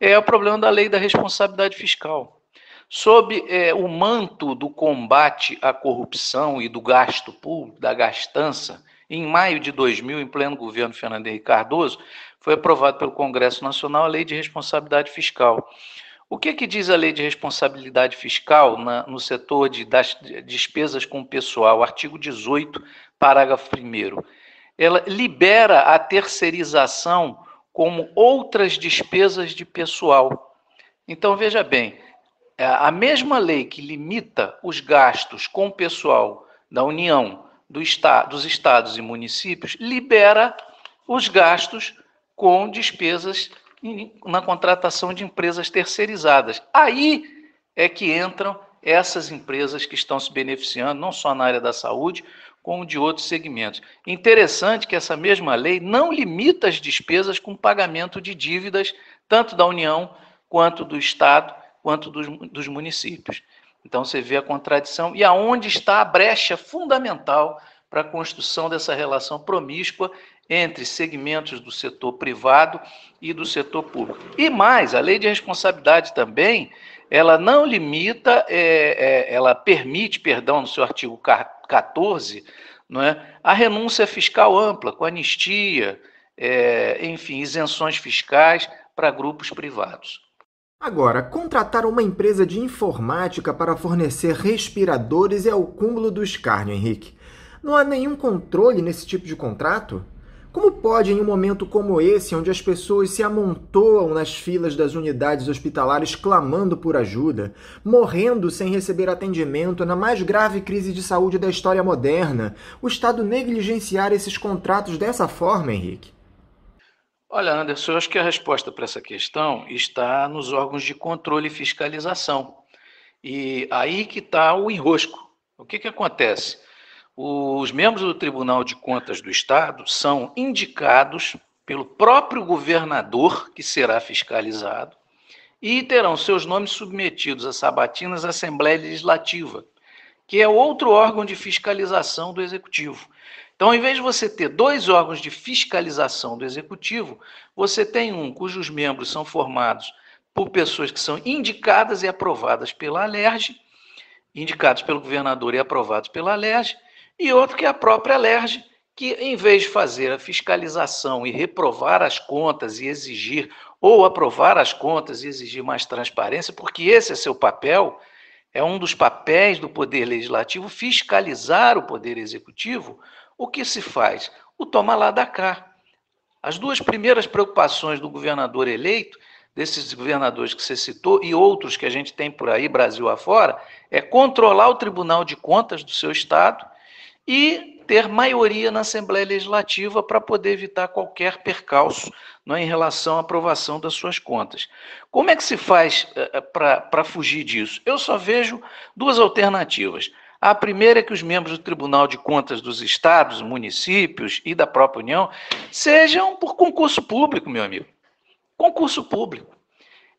é o problema da lei da responsabilidade fiscal. Sob é, o manto do combate à corrupção e do gasto público, da gastança, em maio de 2000, em pleno governo Fernando Henrique Cardoso, foi aprovado pelo Congresso Nacional a Lei de Responsabilidade Fiscal. O que, é que diz a Lei de Responsabilidade Fiscal na, no setor de, das despesas com pessoal? Artigo 18, parágrafo 1 ela libera a terceirização como outras despesas de pessoal. Então, veja bem, é, a mesma lei que limita os gastos com pessoal da União, do esta, dos estados e municípios, libera os gastos com despesas na contratação de empresas terceirizadas. Aí é que entram essas empresas que estão se beneficiando, não só na área da saúde, como de outros segmentos. Interessante que essa mesma lei não limita as despesas com pagamento de dívidas, tanto da União, quanto do Estado, quanto dos, dos municípios. Então você vê a contradição e aonde está a brecha fundamental para a construção dessa relação promíscua entre segmentos do setor privado e do setor público. E mais, a lei de responsabilidade também ela não limita, é, é, ela permite, perdão, no seu artigo 14, não é, a renúncia fiscal ampla, com anistia, é, enfim, isenções fiscais para grupos privados. Agora, contratar uma empresa de informática para fornecer respiradores é o cúmulo do escárnio, Henrique. Não há nenhum controle nesse tipo de contrato? Como pode, em um momento como esse, onde as pessoas se amontoam nas filas das unidades hospitalares clamando por ajuda, morrendo sem receber atendimento na mais grave crise de saúde da história moderna, o Estado negligenciar esses contratos dessa forma, Henrique? Olha, Anderson, eu acho que a resposta para essa questão está nos órgãos de controle e fiscalização. E aí que está o enrosco. O que, que acontece? os membros do Tribunal de Contas do Estado são indicados pelo próprio governador, que será fiscalizado, e terão seus nomes submetidos a sabatinas à Assembleia Legislativa, que é outro órgão de fiscalização do Executivo. Então, em vez de você ter dois órgãos de fiscalização do Executivo, você tem um cujos membros são formados por pessoas que são indicadas e aprovadas pela ALERJ, indicados pelo governador e aprovados pela ALERJ, e outro que é a própria LERJ, que em vez de fazer a fiscalização e reprovar as contas e exigir, ou aprovar as contas e exigir mais transparência, porque esse é seu papel, é um dos papéis do Poder Legislativo fiscalizar o Poder Executivo, o que se faz? O toma lá da cá. As duas primeiras preocupações do governador eleito, desses governadores que você citou e outros que a gente tem por aí, Brasil afora, é controlar o Tribunal de Contas do seu Estado e ter maioria na Assembleia Legislativa para poder evitar qualquer percalço né, em relação à aprovação das suas contas. Como é que se faz eh, eh, para fugir disso? Eu só vejo duas alternativas. A primeira é que os membros do Tribunal de Contas dos Estados, municípios e da própria União sejam por concurso público, meu amigo. Concurso público.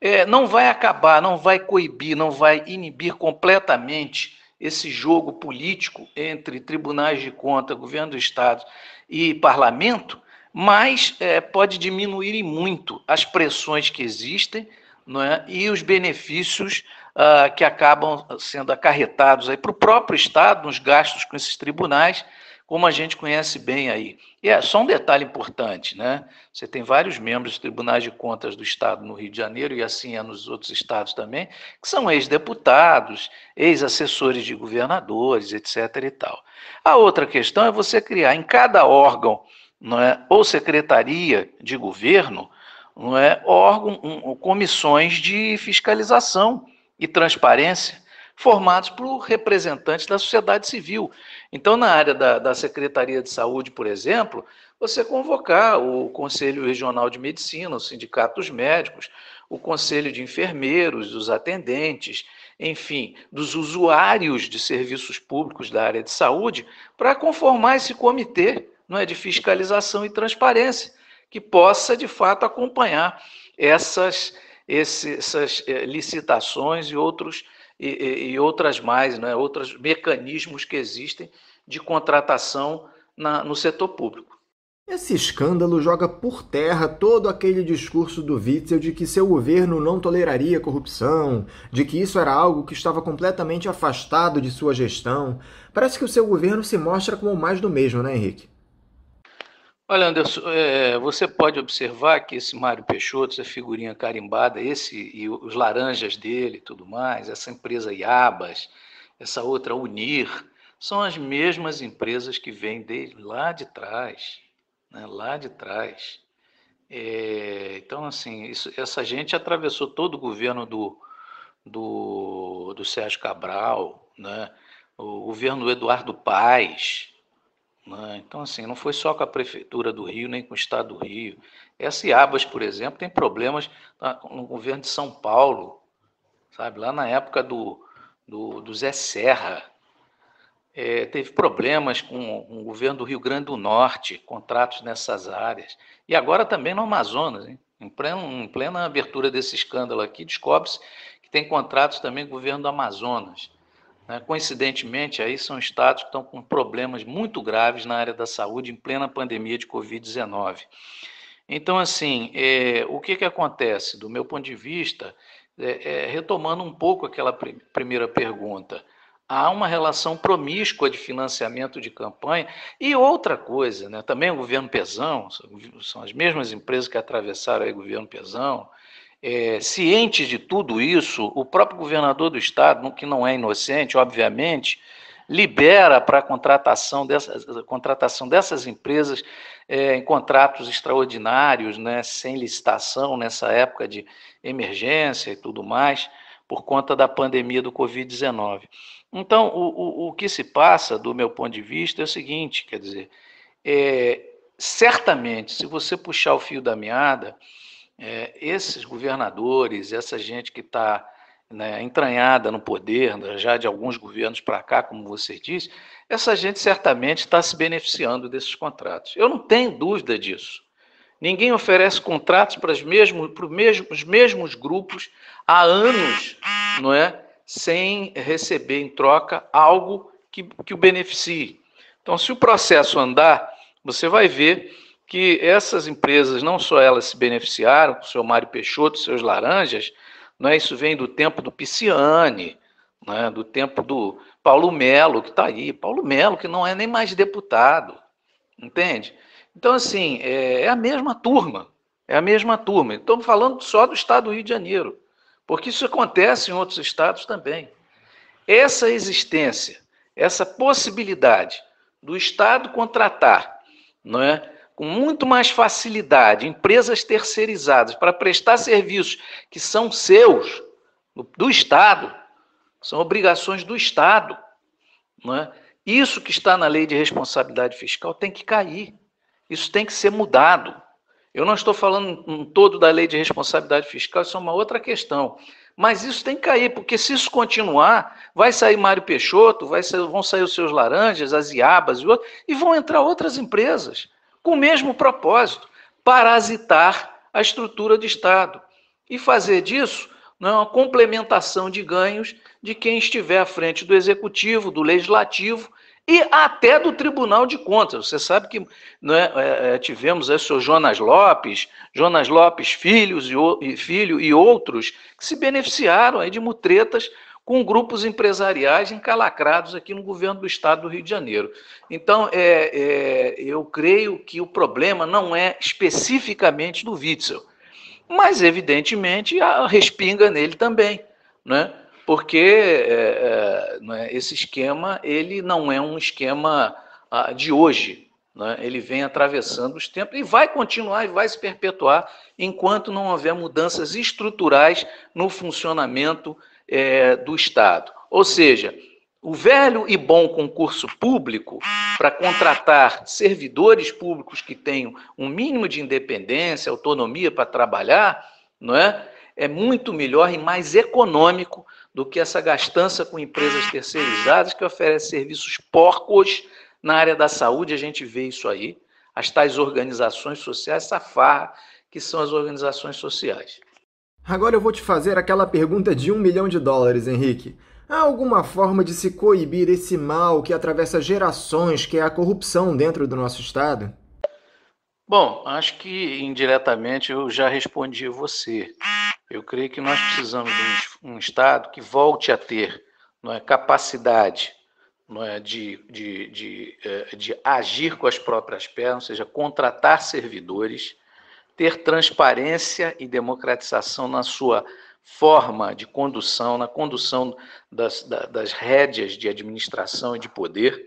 É, não vai acabar, não vai coibir, não vai inibir completamente esse jogo político entre tribunais de conta, governo do Estado e parlamento, mas é, pode diminuir muito as pressões que existem não é? e os benefícios ah, que acabam sendo acarretados para o próprio Estado, nos gastos com esses tribunais como a gente conhece bem aí. E é só um detalhe importante, né? Você tem vários membros dos tribunais de contas do Estado no Rio de Janeiro, e assim é nos outros estados também, que são ex-deputados, ex-assessores de governadores, etc. e tal. A outra questão é você criar em cada órgão não é, ou secretaria de governo não é, órgão, um, comissões de fiscalização e transparência formados por representantes da sociedade civil. Então, na área da, da Secretaria de Saúde, por exemplo, você convocar o Conselho Regional de Medicina, os sindicatos Médicos, o Conselho de Enfermeiros, dos atendentes, enfim, dos usuários de serviços públicos da área de saúde, para conformar esse comitê não é, de fiscalização e transparência, que possa, de fato, acompanhar essas, esse, essas eh, licitações e outros e, e outras mais, né, outros mecanismos que existem de contratação na, no setor público. Esse escândalo joga por terra todo aquele discurso do Witzel de que seu governo não toleraria corrupção, de que isso era algo que estava completamente afastado de sua gestão. Parece que o seu governo se mostra como mais do mesmo, né, Henrique? Olha, Anderson, é, você pode observar que esse Mário Peixoto, essa figurinha carimbada, esse e os laranjas dele e tudo mais, essa empresa Iabas, essa outra Unir, são as mesmas empresas que vêm desde lá de trás, né, lá de trás. É, então, assim, isso, essa gente atravessou todo o governo do, do, do Sérgio Cabral, né, o governo do Eduardo Paes, né? Então, assim, não foi só com a Prefeitura do Rio, nem com o Estado do Rio. Essa Iabas, por exemplo, tem problemas no tá, governo de São Paulo, sabe? Lá na época do, do, do Zé Serra, é, teve problemas com, com o governo do Rio Grande do Norte, contratos nessas áreas. E agora também no Amazonas, hein? Em plena, em plena abertura desse escândalo aqui, descobre-se que tem contratos também com o governo do Amazonas. Né? Coincidentemente, aí são estados que estão com problemas muito graves na área da saúde em plena pandemia de Covid-19. Então, assim, é, o que, que acontece? Do meu ponto de vista, é, é, retomando um pouco aquela pr primeira pergunta, há uma relação promíscua de financiamento de campanha. E outra coisa, né, também o governo Pesão, são as mesmas empresas que atravessaram o governo Pesão, é, ciente de tudo isso, o próprio governador do estado, que não é inocente, obviamente, libera para a contratação dessas, contratação dessas empresas é, em contratos extraordinários, né, sem licitação nessa época de emergência e tudo mais, por conta da pandemia do Covid-19. Então, o, o, o, que se passa, do meu ponto de vista, é o seguinte: quer dizer, é, certamente, se você puxar o fio da meada, é, esses governadores, essa gente que está né, entranhada no poder, né, já de alguns governos para cá, como você disse, essa gente certamente está se beneficiando desses contratos. Eu não tenho dúvida disso. Ninguém oferece contratos para os mesmos, para os mesmos, os mesmos grupos há anos, não é? Sem receber em troca algo que, que o beneficie. Então, se o processo andar, você vai ver que essas empresas, não só elas se beneficiaram, o seu Mário Peixoto, seus laranjas, né, isso vem do tempo do Pisciani, né, do tempo do Paulo Melo, que está aí, Paulo Melo, que não é nem mais deputado, entende? Então, assim, é, é a mesma turma, é a mesma turma. Estamos falando só do estado do Rio de Janeiro, porque isso acontece em outros estados também. Essa existência, essa possibilidade do Estado contratar não é, com muito mais facilidade empresas terceirizadas para prestar serviços que são seus, do, do Estado, são obrigações do Estado. Não é? Isso que está na lei de responsabilidade fiscal tem que cair. Isso tem que ser mudado. Eu não estou falando um todo da lei de responsabilidade fiscal, isso é uma outra questão. Mas isso tem que cair, porque se isso continuar, vai sair Mário Peixoto, sair, vão sair os seus laranjas, as Iabas e outros, e vão entrar outras empresas com o mesmo propósito, parasitar a estrutura do Estado e fazer disso não, uma complementação de ganhos de quem estiver à frente do executivo, do legislativo e até do Tribunal de Contas. Você sabe que é, é, é, tivemos aí é, o seu Jonas Lopes, Jonas Lopes Filhos e, e, Filho e outros que se beneficiaram aí de mutretas com grupos empresariais encalacrados aqui no governo do estado do Rio de Janeiro. Então, é, é, eu creio que o problema não é especificamente do Witzel, mas, evidentemente, a respinga nele também, né? porque é, é, né, esse esquema ele não é um esquema ah, de hoje, né? ele vem atravessando os tempos e vai continuar e vai se perpetuar enquanto não houver mudanças estruturais no funcionamento é, do Estado. Ou seja, o velho e bom concurso público para contratar servidores públicos que tenham um mínimo de independência, autonomia para trabalhar, não é? É muito melhor e mais econômico do que essa gastança com empresas terceirizadas que oferecem serviços porcos na área da saúde. A gente vê isso aí, as tais organizações sociais, essa farra que são as organizações sociais. Agora eu vou te fazer aquela pergunta de um milhão de dólares, Henrique. Há alguma forma de se coibir esse mal que atravessa gerações, que é a corrupção dentro do nosso Estado? Bom, acho que indiretamente eu já respondi a você. Eu creio que nós precisamos de um, Estado que volte a ter não é, capacidade não é, de, de, de, eh, de agir com as próprias pernas, ou seja, contratar servidores ter transparência e democratização na sua forma de condução, na condução das, das rédeas de administração e de poder.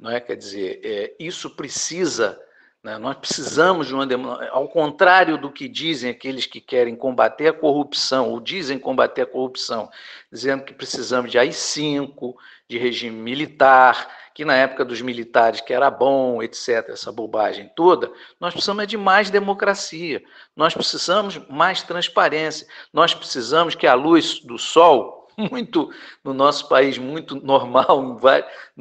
Não é? Quer dizer, é, isso precisa. Né? Nós precisamos de uma ao contrário do que dizem aqueles que querem combater a corrupção, ou dizem combater a corrupção, dizendo que precisamos de AI-5, de regime militar, que na época dos militares que era bom, etc., essa bobagem toda, nós precisamos é de mais democracia, nós precisamos mais transparência, nós precisamos que a luz do sol, muito no nosso país, muito normal,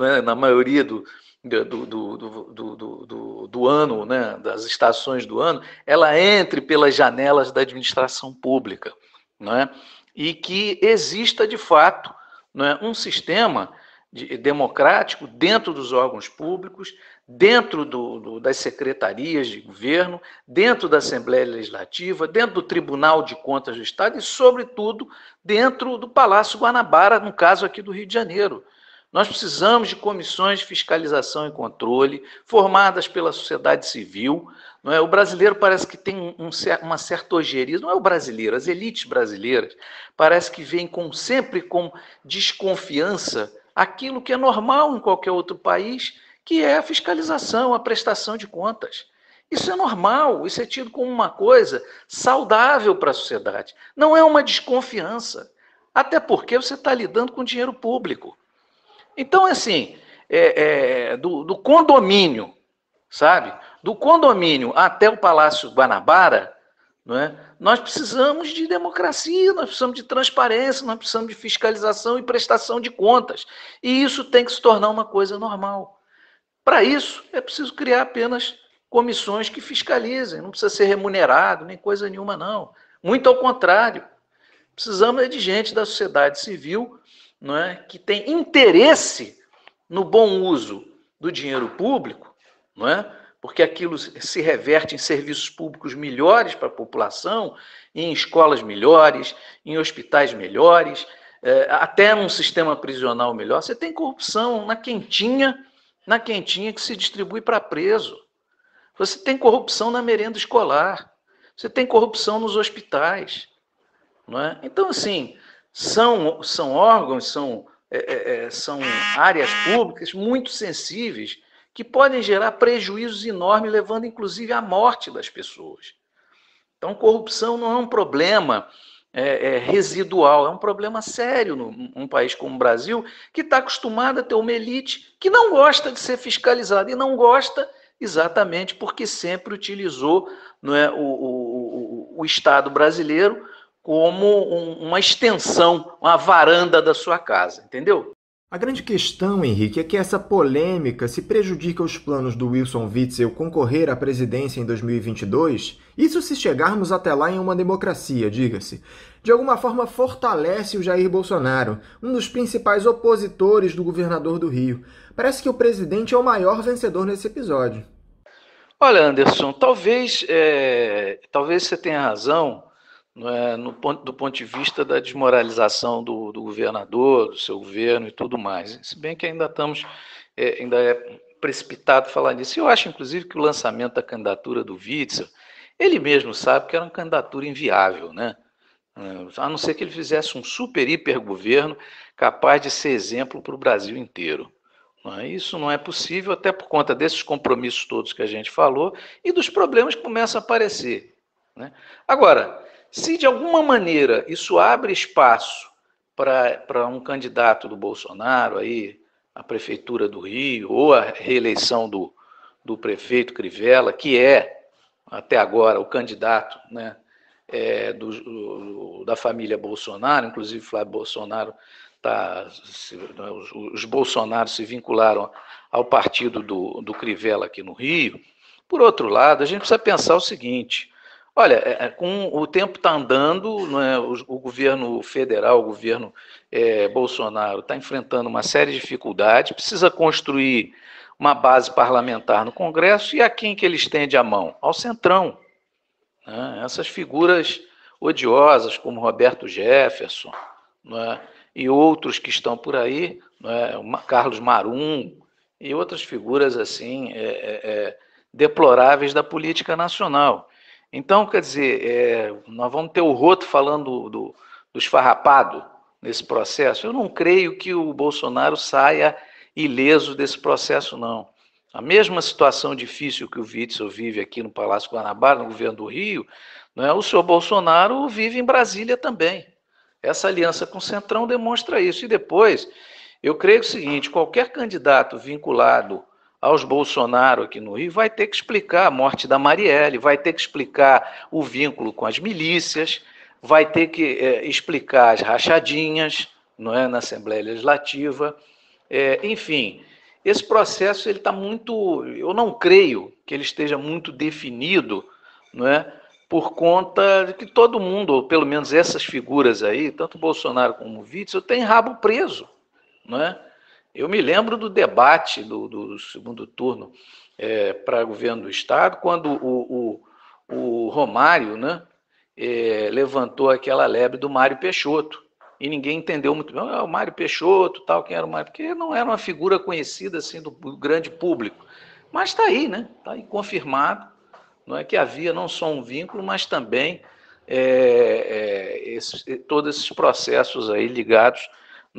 é, na maioria do, do, do, do, do, ano, né, das estações do ano, ela entre pelas janelas da administração pública, né, e que exista de fato né, um sistema de, democrático dentro dos órgãos públicos, dentro do, do, das secretarias de governo, dentro da Assembleia Legislativa, dentro do Tribunal de Contas do Estado e, sobretudo, dentro do Palácio Guanabara, no caso aqui do Rio de Janeiro. Nós precisamos de comissões de fiscalização e controle formadas pela sociedade civil. Não é? O brasileiro parece que tem um, uma certa ogeria, não é o brasileiro, as elites brasileiras parece que vêm com, sempre com desconfiança aquilo que é normal em qualquer outro país, que é a fiscalização, a prestação de contas. Isso é normal, isso é tido como uma coisa saudável para a sociedade. Não é uma desconfiança. Até porque você está lidando com dinheiro público. Então, assim, é, é, do, do condomínio, sabe? Do condomínio até o Palácio Guanabara, não é? Nós precisamos de democracia, nós precisamos de transparência, nós precisamos de fiscalização e prestação de contas. E isso tem que se tornar uma coisa normal. Para isso, é preciso criar apenas comissões que fiscalizem, não precisa ser remunerado, nem coisa nenhuma, não. Muito ao contrário, precisamos é de gente da sociedade civil não é, que tem interesse no bom uso do dinheiro público, não é? porque aquilo se reverte em serviços públicos melhores para a população, em escolas melhores, em hospitais melhores, é, até num sistema prisional melhor. Você tem corrupção na quentinha, na quentinha que se distribui para preso. Você tem corrupção na merenda escolar. Você tem corrupção nos hospitais. Não é? Então, assim, são, são órgãos, são, é, é, é são áreas públicas muito sensíveis que podem gerar prejuízos enormes, levando inclusive à morte das pessoas. Então, corrupção não é um problema é, é, residual, é um problema sério num, num país como o Brasil, que está acostumado a ter uma elite que não gosta de ser fiscalizada e não gosta exatamente porque sempre utilizou não é, o, o, o, Estado brasileiro como um, uma extensão, uma varanda da sua casa, entendeu? A grande questão, Henrique, é que essa polêmica se prejudica os planos do Wilson Witzel concorrer à presidência em 2022, isso se chegarmos até lá em uma democracia, diga-se. De alguma forma fortalece o Jair Bolsonaro, um dos principais opositores do governador do Rio. Parece que o presidente é o maior vencedor nesse episódio. Olha, Anderson, talvez, é, talvez você tenha razão é, no, do ponto de vista da desmoralização do, do, governador, do seu governo e tudo mais. Se bem que ainda estamos, é, ainda é precipitado falar nisso. Eu acho, inclusive, que o lançamento da candidatura do Witzel, ele mesmo sabe que era uma candidatura inviável, né? É, a não ser que ele fizesse um super hiper governo capaz de ser exemplo para o Brasil inteiro. É? Isso não é possível, até por conta desses compromissos todos que a gente falou e dos problemas que começam a aparecer. Né? Agora, se de alguma maneira isso abre espaço para um candidato do Bolsonaro aí, a prefeitura do Rio ou a reeleição do, do prefeito Crivella, que é até agora o candidato, né, é, do, da família Bolsonaro, inclusive Flávio Bolsonaro, tá, se, né, os, os se vincularam ao partido do, do Crivella aqui no Rio. Por outro lado, a gente precisa pensar o seguinte: Olha, é, é, com o tempo está andando, né, o, o, governo federal, o governo é, Bolsonaro está enfrentando uma série de dificuldades, precisa construir uma base parlamentar no Congresso, e a quem que ele estende a mão? Ao Centrão. Né? Essas figuras odiosas, como Roberto Jefferson né? e outros que estão por aí, é, Carlos Marum, e outras figuras assim é, é, deploráveis da política nacional. Então, quer dizer, é, nós vamos ter o Roto falando do, do esfarrapado nesse processo. Eu não creio que o Bolsonaro saia ileso desse processo, não. A mesma situação difícil que o Witzel vive aqui no Palácio Guanabara, no governo do Rio, não é? o senhor Bolsonaro vive em Brasília também. Essa aliança com o Centrão demonstra isso. E depois, eu creio é o seguinte: qualquer candidato vinculado aos Bolsonaro aqui no Rio, vai ter que explicar a morte da Marielle, vai ter que explicar o vínculo com as milícias, vai ter que é, explicar as rachadinhas não é, na Assembleia Legislativa. É, enfim, esse processo ele está muito. Eu não creio que ele esteja muito definido, não é? por conta de que todo mundo, ou pelo menos essas figuras aí, tanto Bolsonaro como o Witzel, tem rabo preso, não é? Eu me lembro do debate do, do segundo turno é, para governo do Estado, quando o, o, o Romário né, é, levantou aquela lebre do Mário Peixoto. E ninguém entendeu muito bem. Ah, o Mário Peixoto, tal, quem era o Mário? Porque não era uma figura conhecida assim do grande público. Mas está aí, né? Está aí confirmado não é que havia não só um vínculo, mas também é, é, esse, todos esses processos aí ligados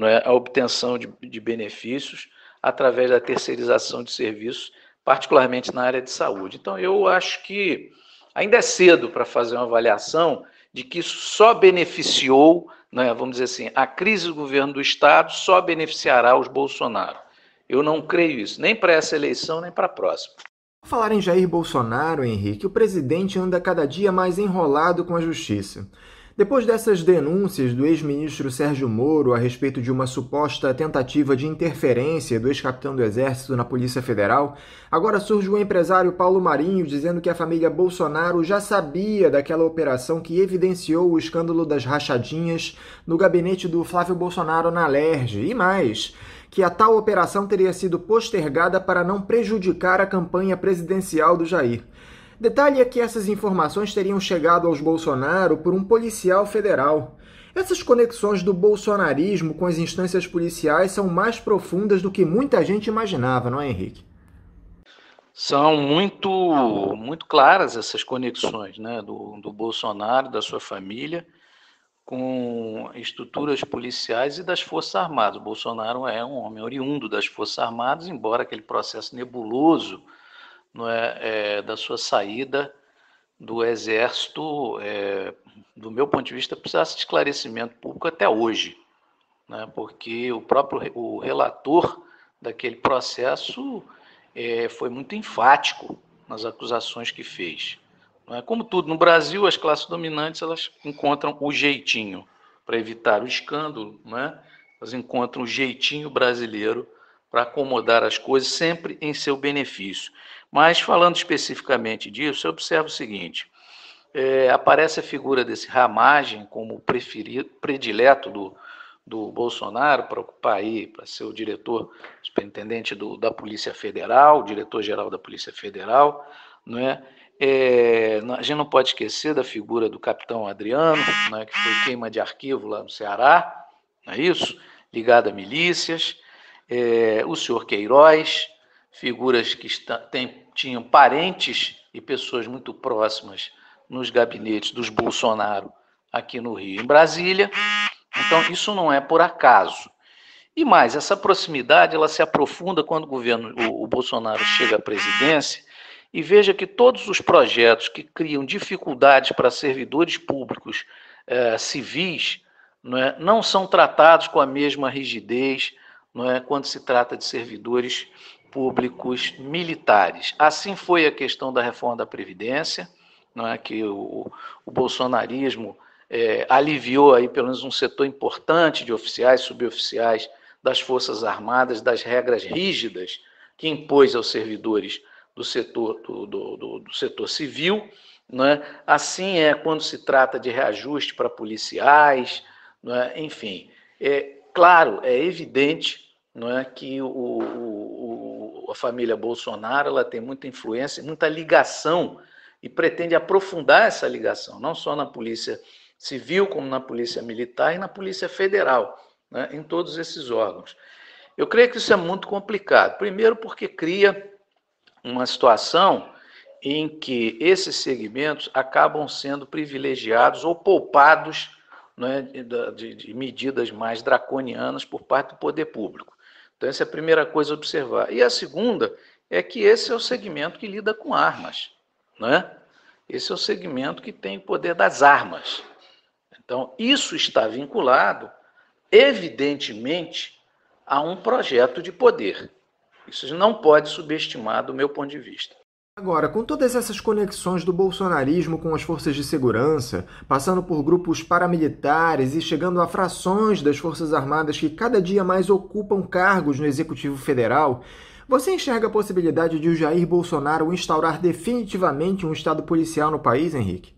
é? a obtenção de, de benefícios através da terceirização de serviços, particularmente na área de saúde. Então, eu acho que ainda é cedo para fazer uma avaliação de que isso só beneficiou, né, vamos dizer assim, a crise do governo do Estado só beneficiará os Bolsonaro. Eu não creio isso, nem para essa eleição, nem para a próxima. Falar em Jair Bolsonaro, Henrique, o presidente anda cada dia mais enrolado com a justiça. Depois dessas denúncias do ex-ministro Sérgio Moro a respeito de uma suposta tentativa de interferência do ex-capitão do Exército na Polícia Federal, agora surge o empresário Paulo Marinho dizendo que a família Bolsonaro já sabia daquela operação que evidenciou o escândalo das rachadinhas no gabinete do Flávio Bolsonaro na LERJ. E mais, que a tal operação teria sido postergada para não prejudicar a campanha presidencial do Jair. Detalhe é que essas informações teriam chegado aos Bolsonaro por um policial federal. Essas conexões do bolsonarismo com as instâncias policiais são mais profundas do que muita gente imaginava, não é, Henrique? São muito, muito claras essas conexões né, do, do Bolsonaro, da sua família, com estruturas policiais e das Forças Armadas. O Bolsonaro é um homem oriundo das Forças Armadas, embora aquele processo nebuloso não é, é da sua saída do Exército, é, do meu ponto de vista, precisasse de esclarecimento público até hoje, né, porque o próprio o relator daquele processo é, foi muito enfático nas acusações que fez. Não é? Como tudo no Brasil, as classes dominantes elas encontram o jeitinho para evitar o escândalo, né? elas encontram o jeitinho brasileiro para acomodar as coisas sempre em seu benefício. Mas falando especificamente disso, eu observo o seguinte: é, aparece a figura desse ramagem como preferido, predileto do, do Bolsonaro para ocupar aí, para ser o diretor, superintendente do, da Polícia Federal, diretor-geral da Polícia Federal, não é? é? A gente não pode esquecer da figura do capitão Adriano, né, que foi queima de arquivo lá no Ceará, não é isso? Ligado a milícias, é, o senhor Queiroz, figuras que está, tem tinham parentes e pessoas muito próximas nos gabinetes dos Bolsonaro aqui no Rio, em Brasília. Então, isso não é por acaso. E mais, essa proximidade ela se aprofunda quando o governo, o, o Bolsonaro chega à presidência e veja que todos os projetos que criam dificuldades para servidores públicos eh, civis não, é, não são tratados com a mesma rigidez não é, quando se trata de servidores públicos militares. Assim foi a questão da reforma da Previdência, não é? que o, o bolsonarismo é, aliviou aí pelo menos um setor importante de oficiais, suboficiais das Forças Armadas, das regras rígidas que impôs aos servidores do setor, do, do, do setor civil. É? Assim é quando se trata de reajuste para policiais, é? enfim. É claro, é evidente é? que o, o, a família Bolsonaro ela tem muita influência, muita ligação e pretende aprofundar essa ligação, não só na polícia civil, como na polícia militar e na polícia federal, né, em todos esses órgãos. Eu creio que isso é muito complicado. Primeiro, porque cria uma situação em que esses segmentos acabam sendo privilegiados ou poupados né, de, de medidas mais draconianas por parte do poder público. Então, essa é a primeira coisa a observar. E a segunda é que esse é o segmento que lida com armas. Né? Esse é o segmento que tem o poder das armas. Então, isso está vinculado, evidentemente, a um projeto de poder. Isso não pode subestimar do meu ponto de vista. Agora, com todas essas conexões do bolsonarismo com as forças de segurança, passando por grupos paramilitares e chegando a frações das Forças Armadas que cada dia mais ocupam cargos no Executivo Federal, você enxerga a possibilidade de o Jair Bolsonaro instaurar definitivamente um Estado policial no país, Henrique?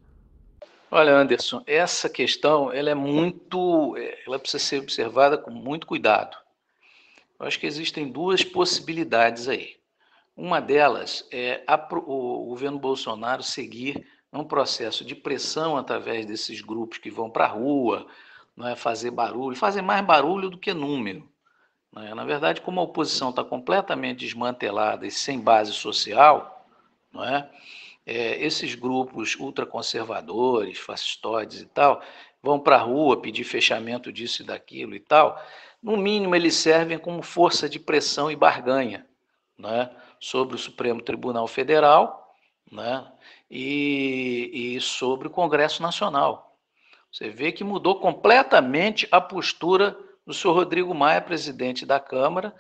Olha, Anderson, essa questão ela é muito, ela precisa ser observada com muito cuidado. Eu acho que existem duas possibilidades aí. Uma delas é a, o governo Bolsonaro seguir um processo de pressão através desses grupos que vão para a rua, não é fazer barulho, fazer mais barulho do que número. É? Na verdade, como a oposição está completamente desmantelada e sem base social, não é? é esses grupos ultraconservadores, fascistoides e tal, vão para a rua pedir fechamento disso e daquilo e tal. No mínimo, eles servem como força de pressão e barganha. Não é? sobre o Supremo Tribunal Federal né, e, e sobre o Congresso Nacional. Você vê que mudou completamente a postura do senhor Rodrigo Maia, presidente da Câmara.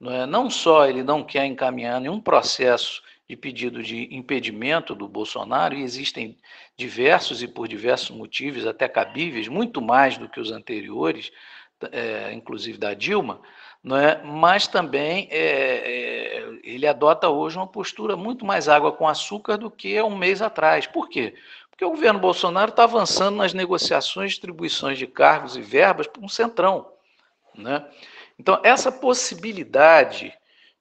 Não, é? não só ele não quer encaminhar nenhum processo de pedido de impedimento do Bolsonaro, e existem diversos e por diversos motivos, até cabíveis, muito mais do que os anteriores, é, inclusive da Dilma, é? mas também é, é, ele adota hoje uma postura muito mais água com açúcar do que um mês atrás. Por quê? Porque o governo Bolsonaro está avançando nas negociações, distribuições de cargos e verbas para um centrão. Né? Então, essa possibilidade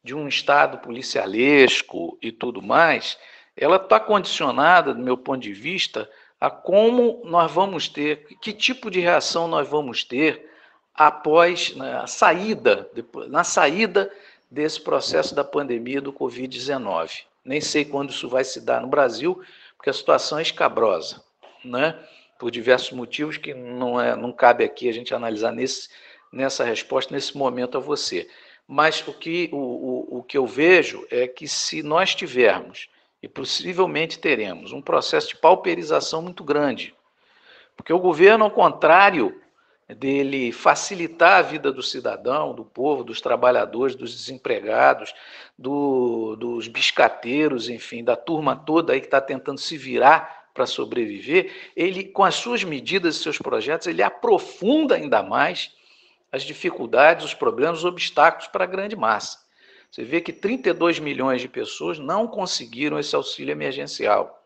de um Estado policialesco e tudo mais, ela está condicionada, do meu ponto de vista, a como nós vamos ter, que tipo de reação nós vamos ter após né, a saída, depois, na saída desse processo da pandemia do Covid-19. Nem sei quando isso vai se dar no Brasil, porque a situação é escabrosa, né? por diversos motivos que não, é, não cabe aqui a gente analisar nesse, nessa resposta, nesse momento a você. Mas o que, o, o, o que eu vejo é que se nós tivermos, e possivelmente teremos, um processo de pauperização muito grande, porque o governo, ao contrário dele facilitar a vida do cidadão, do povo, dos trabalhadores, dos desempregados, do, dos biscateiros, enfim, da turma toda aí que está tentando se virar para sobreviver, ele, com as suas medidas e seus projetos, ele aprofunda ainda mais as dificuldades, os problemas, os obstáculos para a grande massa. Você vê que 32 milhões de pessoas não conseguiram esse auxílio emergencial.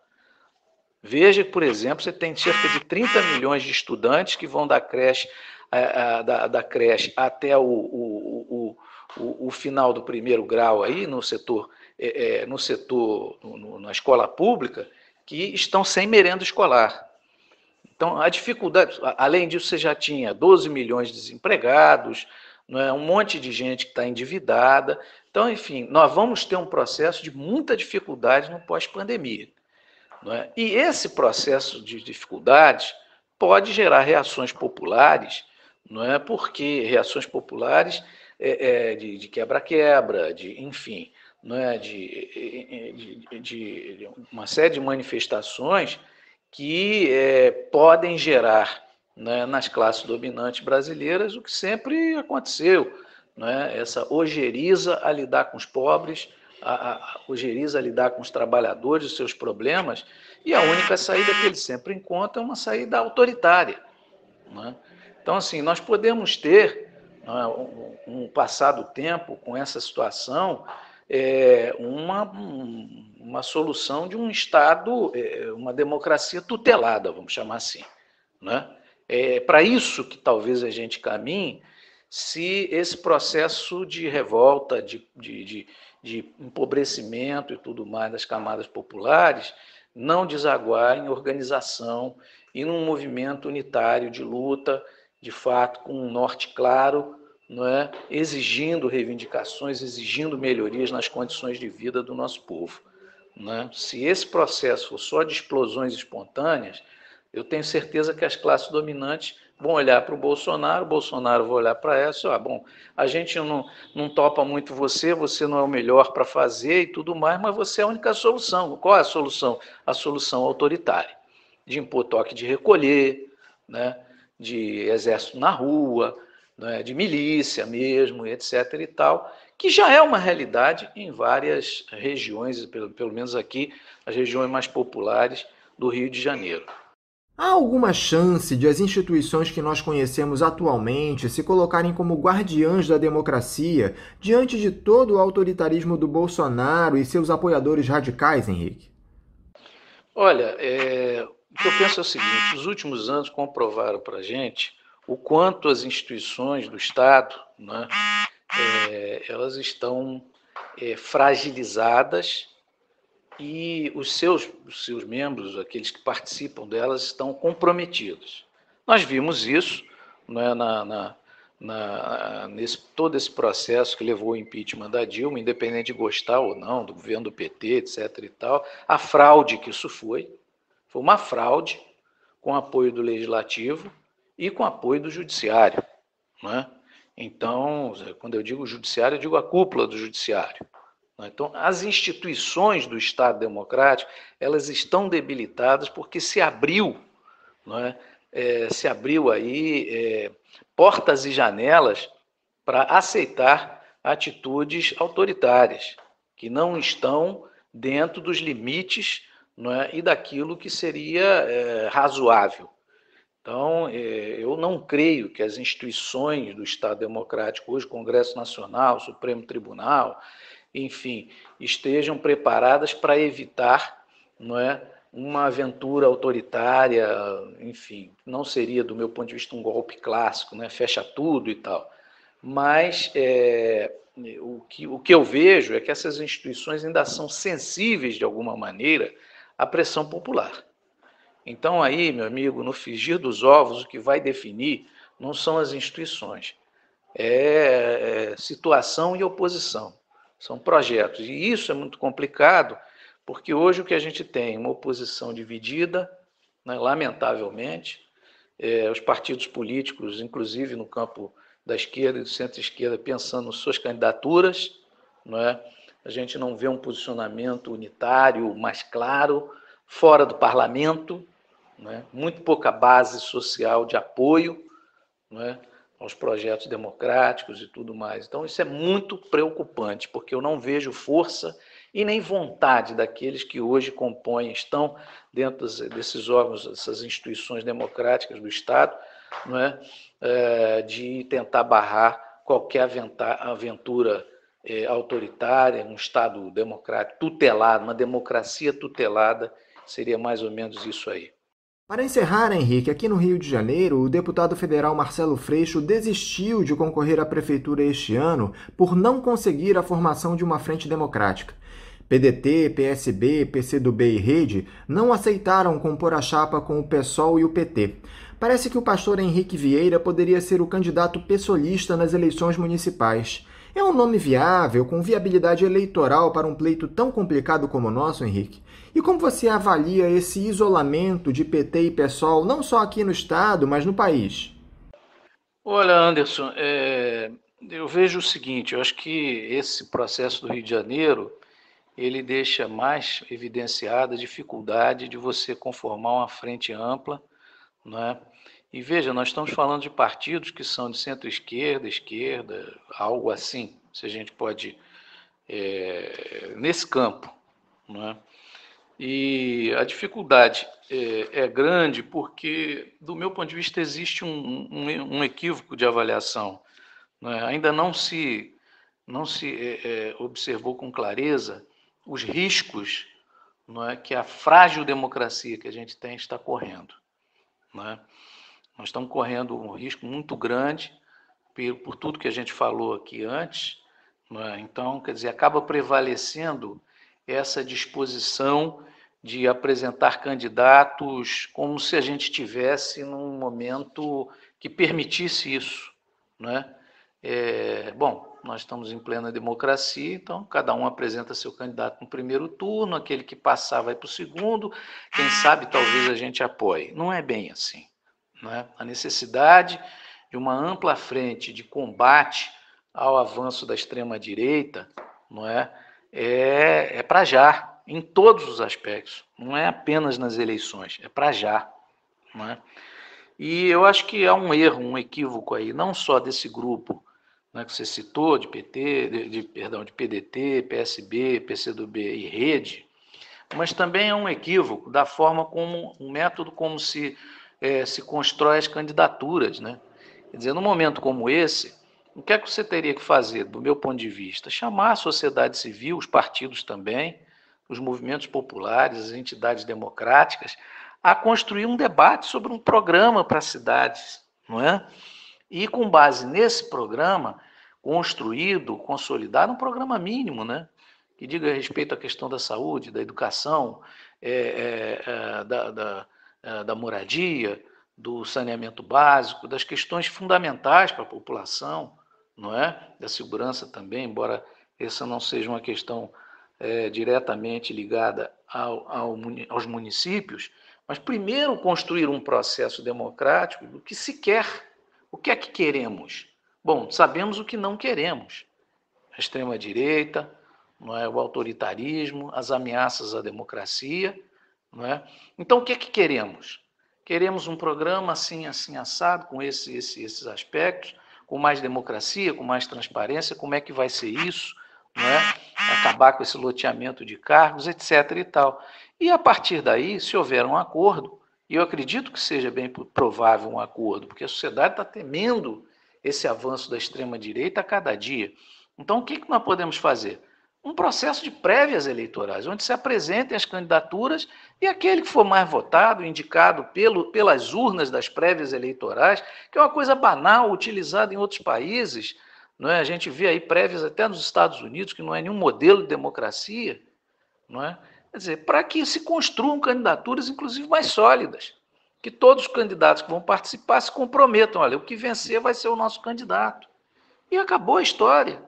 Veja que, por exemplo, você tem cerca de 30 milhões de estudantes que vão da creche, eh, eh, da, da, creche até o, o, o, o, final do primeiro grau aí no setor, é, no setor no, na escola pública, que estão sem merenda escolar. Então, a dificuldade, além disso, você já tinha 12 milhões de desempregados, é? um monte de gente que está endividada. Então, enfim, nós vamos ter um processo de muita dificuldade no pós-pandemia. É? E esse processo de dificuldades pode gerar reações populares, não é? Porque reações populares é, é, de quebra-quebra, de, enfim, não é? de, de, de uma série de manifestações que é, podem gerar é? nas classes dominantes brasileiras o que sempre aconteceu, não é? Essa ojeriza a lidar com os pobres a, a, o Geriz a lidar com os trabalhadores, os seus problemas, e a única saída que ele sempre encontra é uma saída autoritária. Né? Então, assim, nós podemos ter é, um, um passado tempo com essa situação, é, uma, uma solução de um Estado, é, uma democracia tutelada, vamos chamar assim. Né? É, é para isso que talvez a gente caminhe se esse processo de revolta, de, de, de, de empobrecimento e tudo mais das camadas populares não desaguar em organização e num movimento unitário de luta, de fato, com um norte claro, não é? exigindo reivindicações, exigindo melhorias nas condições de vida do nosso povo. É? Se esse processo for só de explosões espontâneas, eu tenho certeza que as classes dominantes vão olhar para o Bolsonaro, o Bolsonaro vai olhar para essa, ah, bom, a gente não, não topa muito você, você não é o melhor para fazer e tudo mais, mas você é a única solução. Qual é a solução? A solução autoritária, de impor toque de recolher, né, de exército na rua, né, de milícia mesmo, etc. e tal, que já é uma realidade em várias regiões, pelo, pelo menos aqui, as regiões mais populares do Rio de Janeiro. Há alguma chance de as instituições que nós conhecemos atualmente se colocarem como guardiãs da democracia diante de todo o autoritarismo do Bolsonaro e seus apoiadores radicais, Henrique? Olha, é... o que eu penso é o seguinte: os últimos anos comprovaram para a gente o quanto as instituições do Estado né, é... elas estão é, fragilizadas e os seus, os seus membros, aqueles que participam delas, estão comprometidos. Nós vimos isso né, na, na, na, nesse, todo esse processo que levou ao impeachment da Dilma, independente de gostar ou não do governo do PT, etc. e tal, a fraude que isso foi, foi uma fraude com apoio do legislativo e com apoio do judiciário. Né? Então, quando eu digo judiciário, eu digo a cúpula do judiciário. Né? Então, as instituições do Estado democrático elas estão debilitadas porque se abriu, é? É, se abriu aí é, portas e janelas para aceitar atitudes autoritárias que não estão dentro dos limites é? e daquilo que seria é, razoável. Então, é, eu não creio que as instituições do Estado Democrático, hoje Congresso Nacional, Supremo Tribunal, enfim, estejam preparadas para evitar não é, uma aventura autoritária, enfim, não seria, do meu ponto de vista, um golpe clássico, né? fecha tudo e tal. Mas é, o, que, o que eu vejo é que essas instituições ainda são sensíveis, de alguma maneira, à pressão popular. Então, aí, meu amigo, no fingir dos ovos, o que vai definir não são as instituições, é, é situação e oposição. São projetos. E isso é muito complicado, porque hoje o que a gente tem? Uma oposição dividida, né, lamentavelmente. É, os partidos políticos, inclusive no campo da esquerda e do centro-esquerda, pensando em suas candidaturas. Não é? A gente não vê um posicionamento unitário mais claro, fora do parlamento, não é? muito pouca base social de apoio. Não é? aos projetos democráticos e tudo mais. Então, isso é muito preocupante, porque eu não vejo força e nem vontade daqueles que hoje compõem, estão dentro desses órgãos, dessas instituições democráticas do Estado, não é? é de tentar barrar qualquer aventura é, autoritária, um Estado democrático tutelado, uma democracia tutelada, seria mais ou menos isso aí. Para encerrar, Henrique, aqui no Rio de Janeiro, o deputado federal Marcelo Freixo desistiu de concorrer à prefeitura este ano por não conseguir a formação de uma frente democrática. PDT, PSB, PCdoB e Rede não aceitaram compor a chapa com o PSOL e o PT. Parece que o pastor Henrique Vieira poderia ser o candidato pessolista nas eleições municipais. É um nome viável, com viabilidade eleitoral para um pleito tão complicado como o nosso, Henrique? E como você avalia esse isolamento de PT e PSOL, não só aqui no Estado, mas no país? Olha, Anderson, é... eu vejo o seguinte, eu acho que esse processo do Rio de Janeiro, ele deixa mais evidenciada a dificuldade de você conformar uma frente ampla, é? E veja, nós estamos falando de partidos que são de centro-esquerda, esquerda, algo assim, se a gente pode é, nesse campo, é? E a dificuldade é, é, grande porque, do meu ponto de vista, existe um, um, um equívoco de avaliação. É? Ainda não se, não se é, é, observou com clareza os riscos não é, que a frágil democracia que a gente tem está correndo. Né? Nós estamos correndo um risco muito grande por, por tudo que a gente falou aqui antes. Não é? Então, quer dizer, acaba prevalecendo essa disposição de apresentar candidatos como se a gente tivesse num momento que permitisse isso, né? É, bom, nós estamos em plena democracia, então cada um apresenta seu candidato no primeiro turno, aquele que passar vai para o segundo, quem sabe talvez a gente apoie. Não é bem assim. Né? A necessidade de uma ampla frente de combate ao avanço da extrema-direita, não é? é, é para já, em todos os aspectos. Não é apenas nas eleições, é para já. Né? E eu acho que há um erro, um equívoco aí, não só desse grupo né, que você citou, de PT, de, de, perdão, de PDT, PSB, PCdoB e Rede, mas também é um equívoco da forma como, o um método como se, é, se constrói as candidaturas. Né? Quer dizer, num momento como esse, o que é que você teria que fazer, do meu ponto de vista? Chamar a sociedade civil, os partidos também, os movimentos populares, as entidades democráticas, a construir um debate sobre um programa para as cidades, não é? E com base nesse programa, construído, consolidado, um programa mínimo, né? Que diga respeito à questão da saúde, da educação, é, é, é, da, da, é, da moradia, do saneamento básico, das questões fundamentais para a população, não é? Da segurança também, embora essa não seja uma questão é, diretamente ligada ao, ao, aos municípios, mas primeiro construir um processo democrático do que se quer. O que é que queremos? Bom, sabemos o que não queremos. A extrema-direita, não é? o autoritarismo, as ameaças à democracia. Não é? Então, o que é que queremos? Queremos um programa assim, assim, assado, com esse, esse, esses aspectos, com mais democracia, com mais transparência, como é que vai ser isso, né? acabar com esse loteamento de cargos, etc. e tal. E a partir daí, se houver um acordo, e eu acredito que seja bem provável um acordo, porque a sociedade está temendo esse avanço da extrema-direita a cada dia. Então, o que, que nós podemos fazer? um processo de prévias eleitorais, onde se apresentem as candidaturas e aquele que for mais votado, indicado pelo, pelas urnas das prévias eleitorais, que é uma coisa banal, utilizada em outros países, não é? a gente vê aí prévias até nos Estados Unidos, que não é nenhum modelo de democracia, não é? Quer dizer, para que se construam candidaturas, inclusive, mais sólidas, que todos os candidatos que vão participar se comprometam, olha, o que vencer vai ser o nosso candidato. E acabou a história.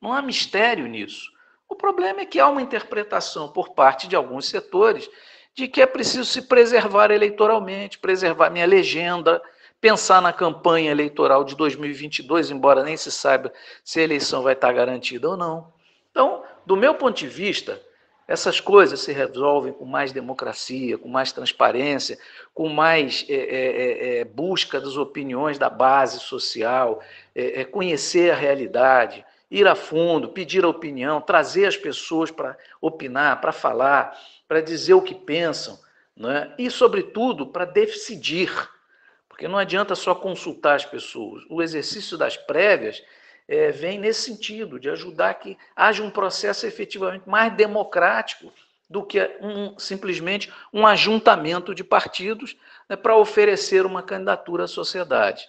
Não há mistério nisso. O problema é que há uma interpretação por parte de alguns setores de que é preciso se preservar eleitoralmente, preservar minha legenda, pensar na campanha eleitoral de 2022, embora nem se saiba se a eleição vai estar garantida ou não. Então, do meu ponto de vista, essas coisas se resolvem com mais democracia, com mais transparência, com mais é, é, é, é busca das opiniões da base social, é, é conhecer a realidade, ir a fundo, pedir a opinião, trazer as pessoas para opinar, para falar, para dizer o que pensam, né? e, sobretudo, para decidir. Porque não adianta só consultar as pessoas. O exercício das prévias é, vem nesse sentido, de ajudar que haja um processo efetivamente mais democrático do que um, simplesmente um ajuntamento de partidos né, para oferecer uma candidatura à sociedade.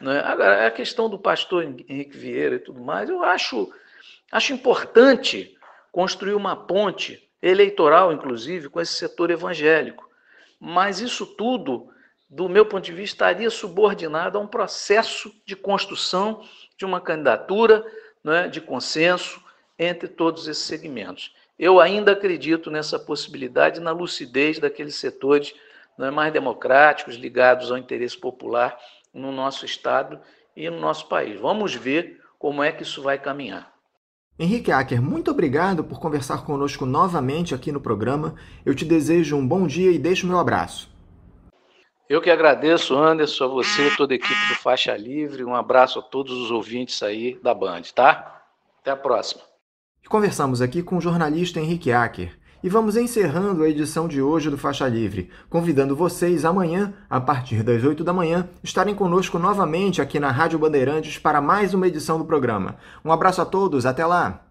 Né? Agora, a questão do pastor Henrique Vieira e tudo mais, eu acho, acho importante construir uma ponte eleitoral, inclusive, com esse setor evangélico. Mas isso tudo, do meu ponto de vista, estaria subordinado a um processo de construção de uma candidatura né, de consenso entre todos esses segmentos. Eu ainda acredito nessa possibilidade, na lucidez daqueles setores né, mais democráticos, ligados ao interesse popular no nosso estado e no nosso país. Vamos ver como é que isso vai caminhar. Henrique Acker, muito obrigado por conversar conosco novamente aqui no programa. Eu te desejo um bom dia e deixo meu abraço. Eu que agradeço, Anderson, a você, toda a equipe do Faixa Livre. Um abraço a todos os ouvintes aí da Band, tá? Até a próxima. Conversamos aqui com o jornalista Henrique Acker. E vamos encerrando a edição de hoje do Faixa Livre, convidando vocês amanhã, a partir das 8 da manhã, estarem conosco novamente aqui na Rádio Bandeirantes para mais uma edição do programa. Um abraço a todos, até lá!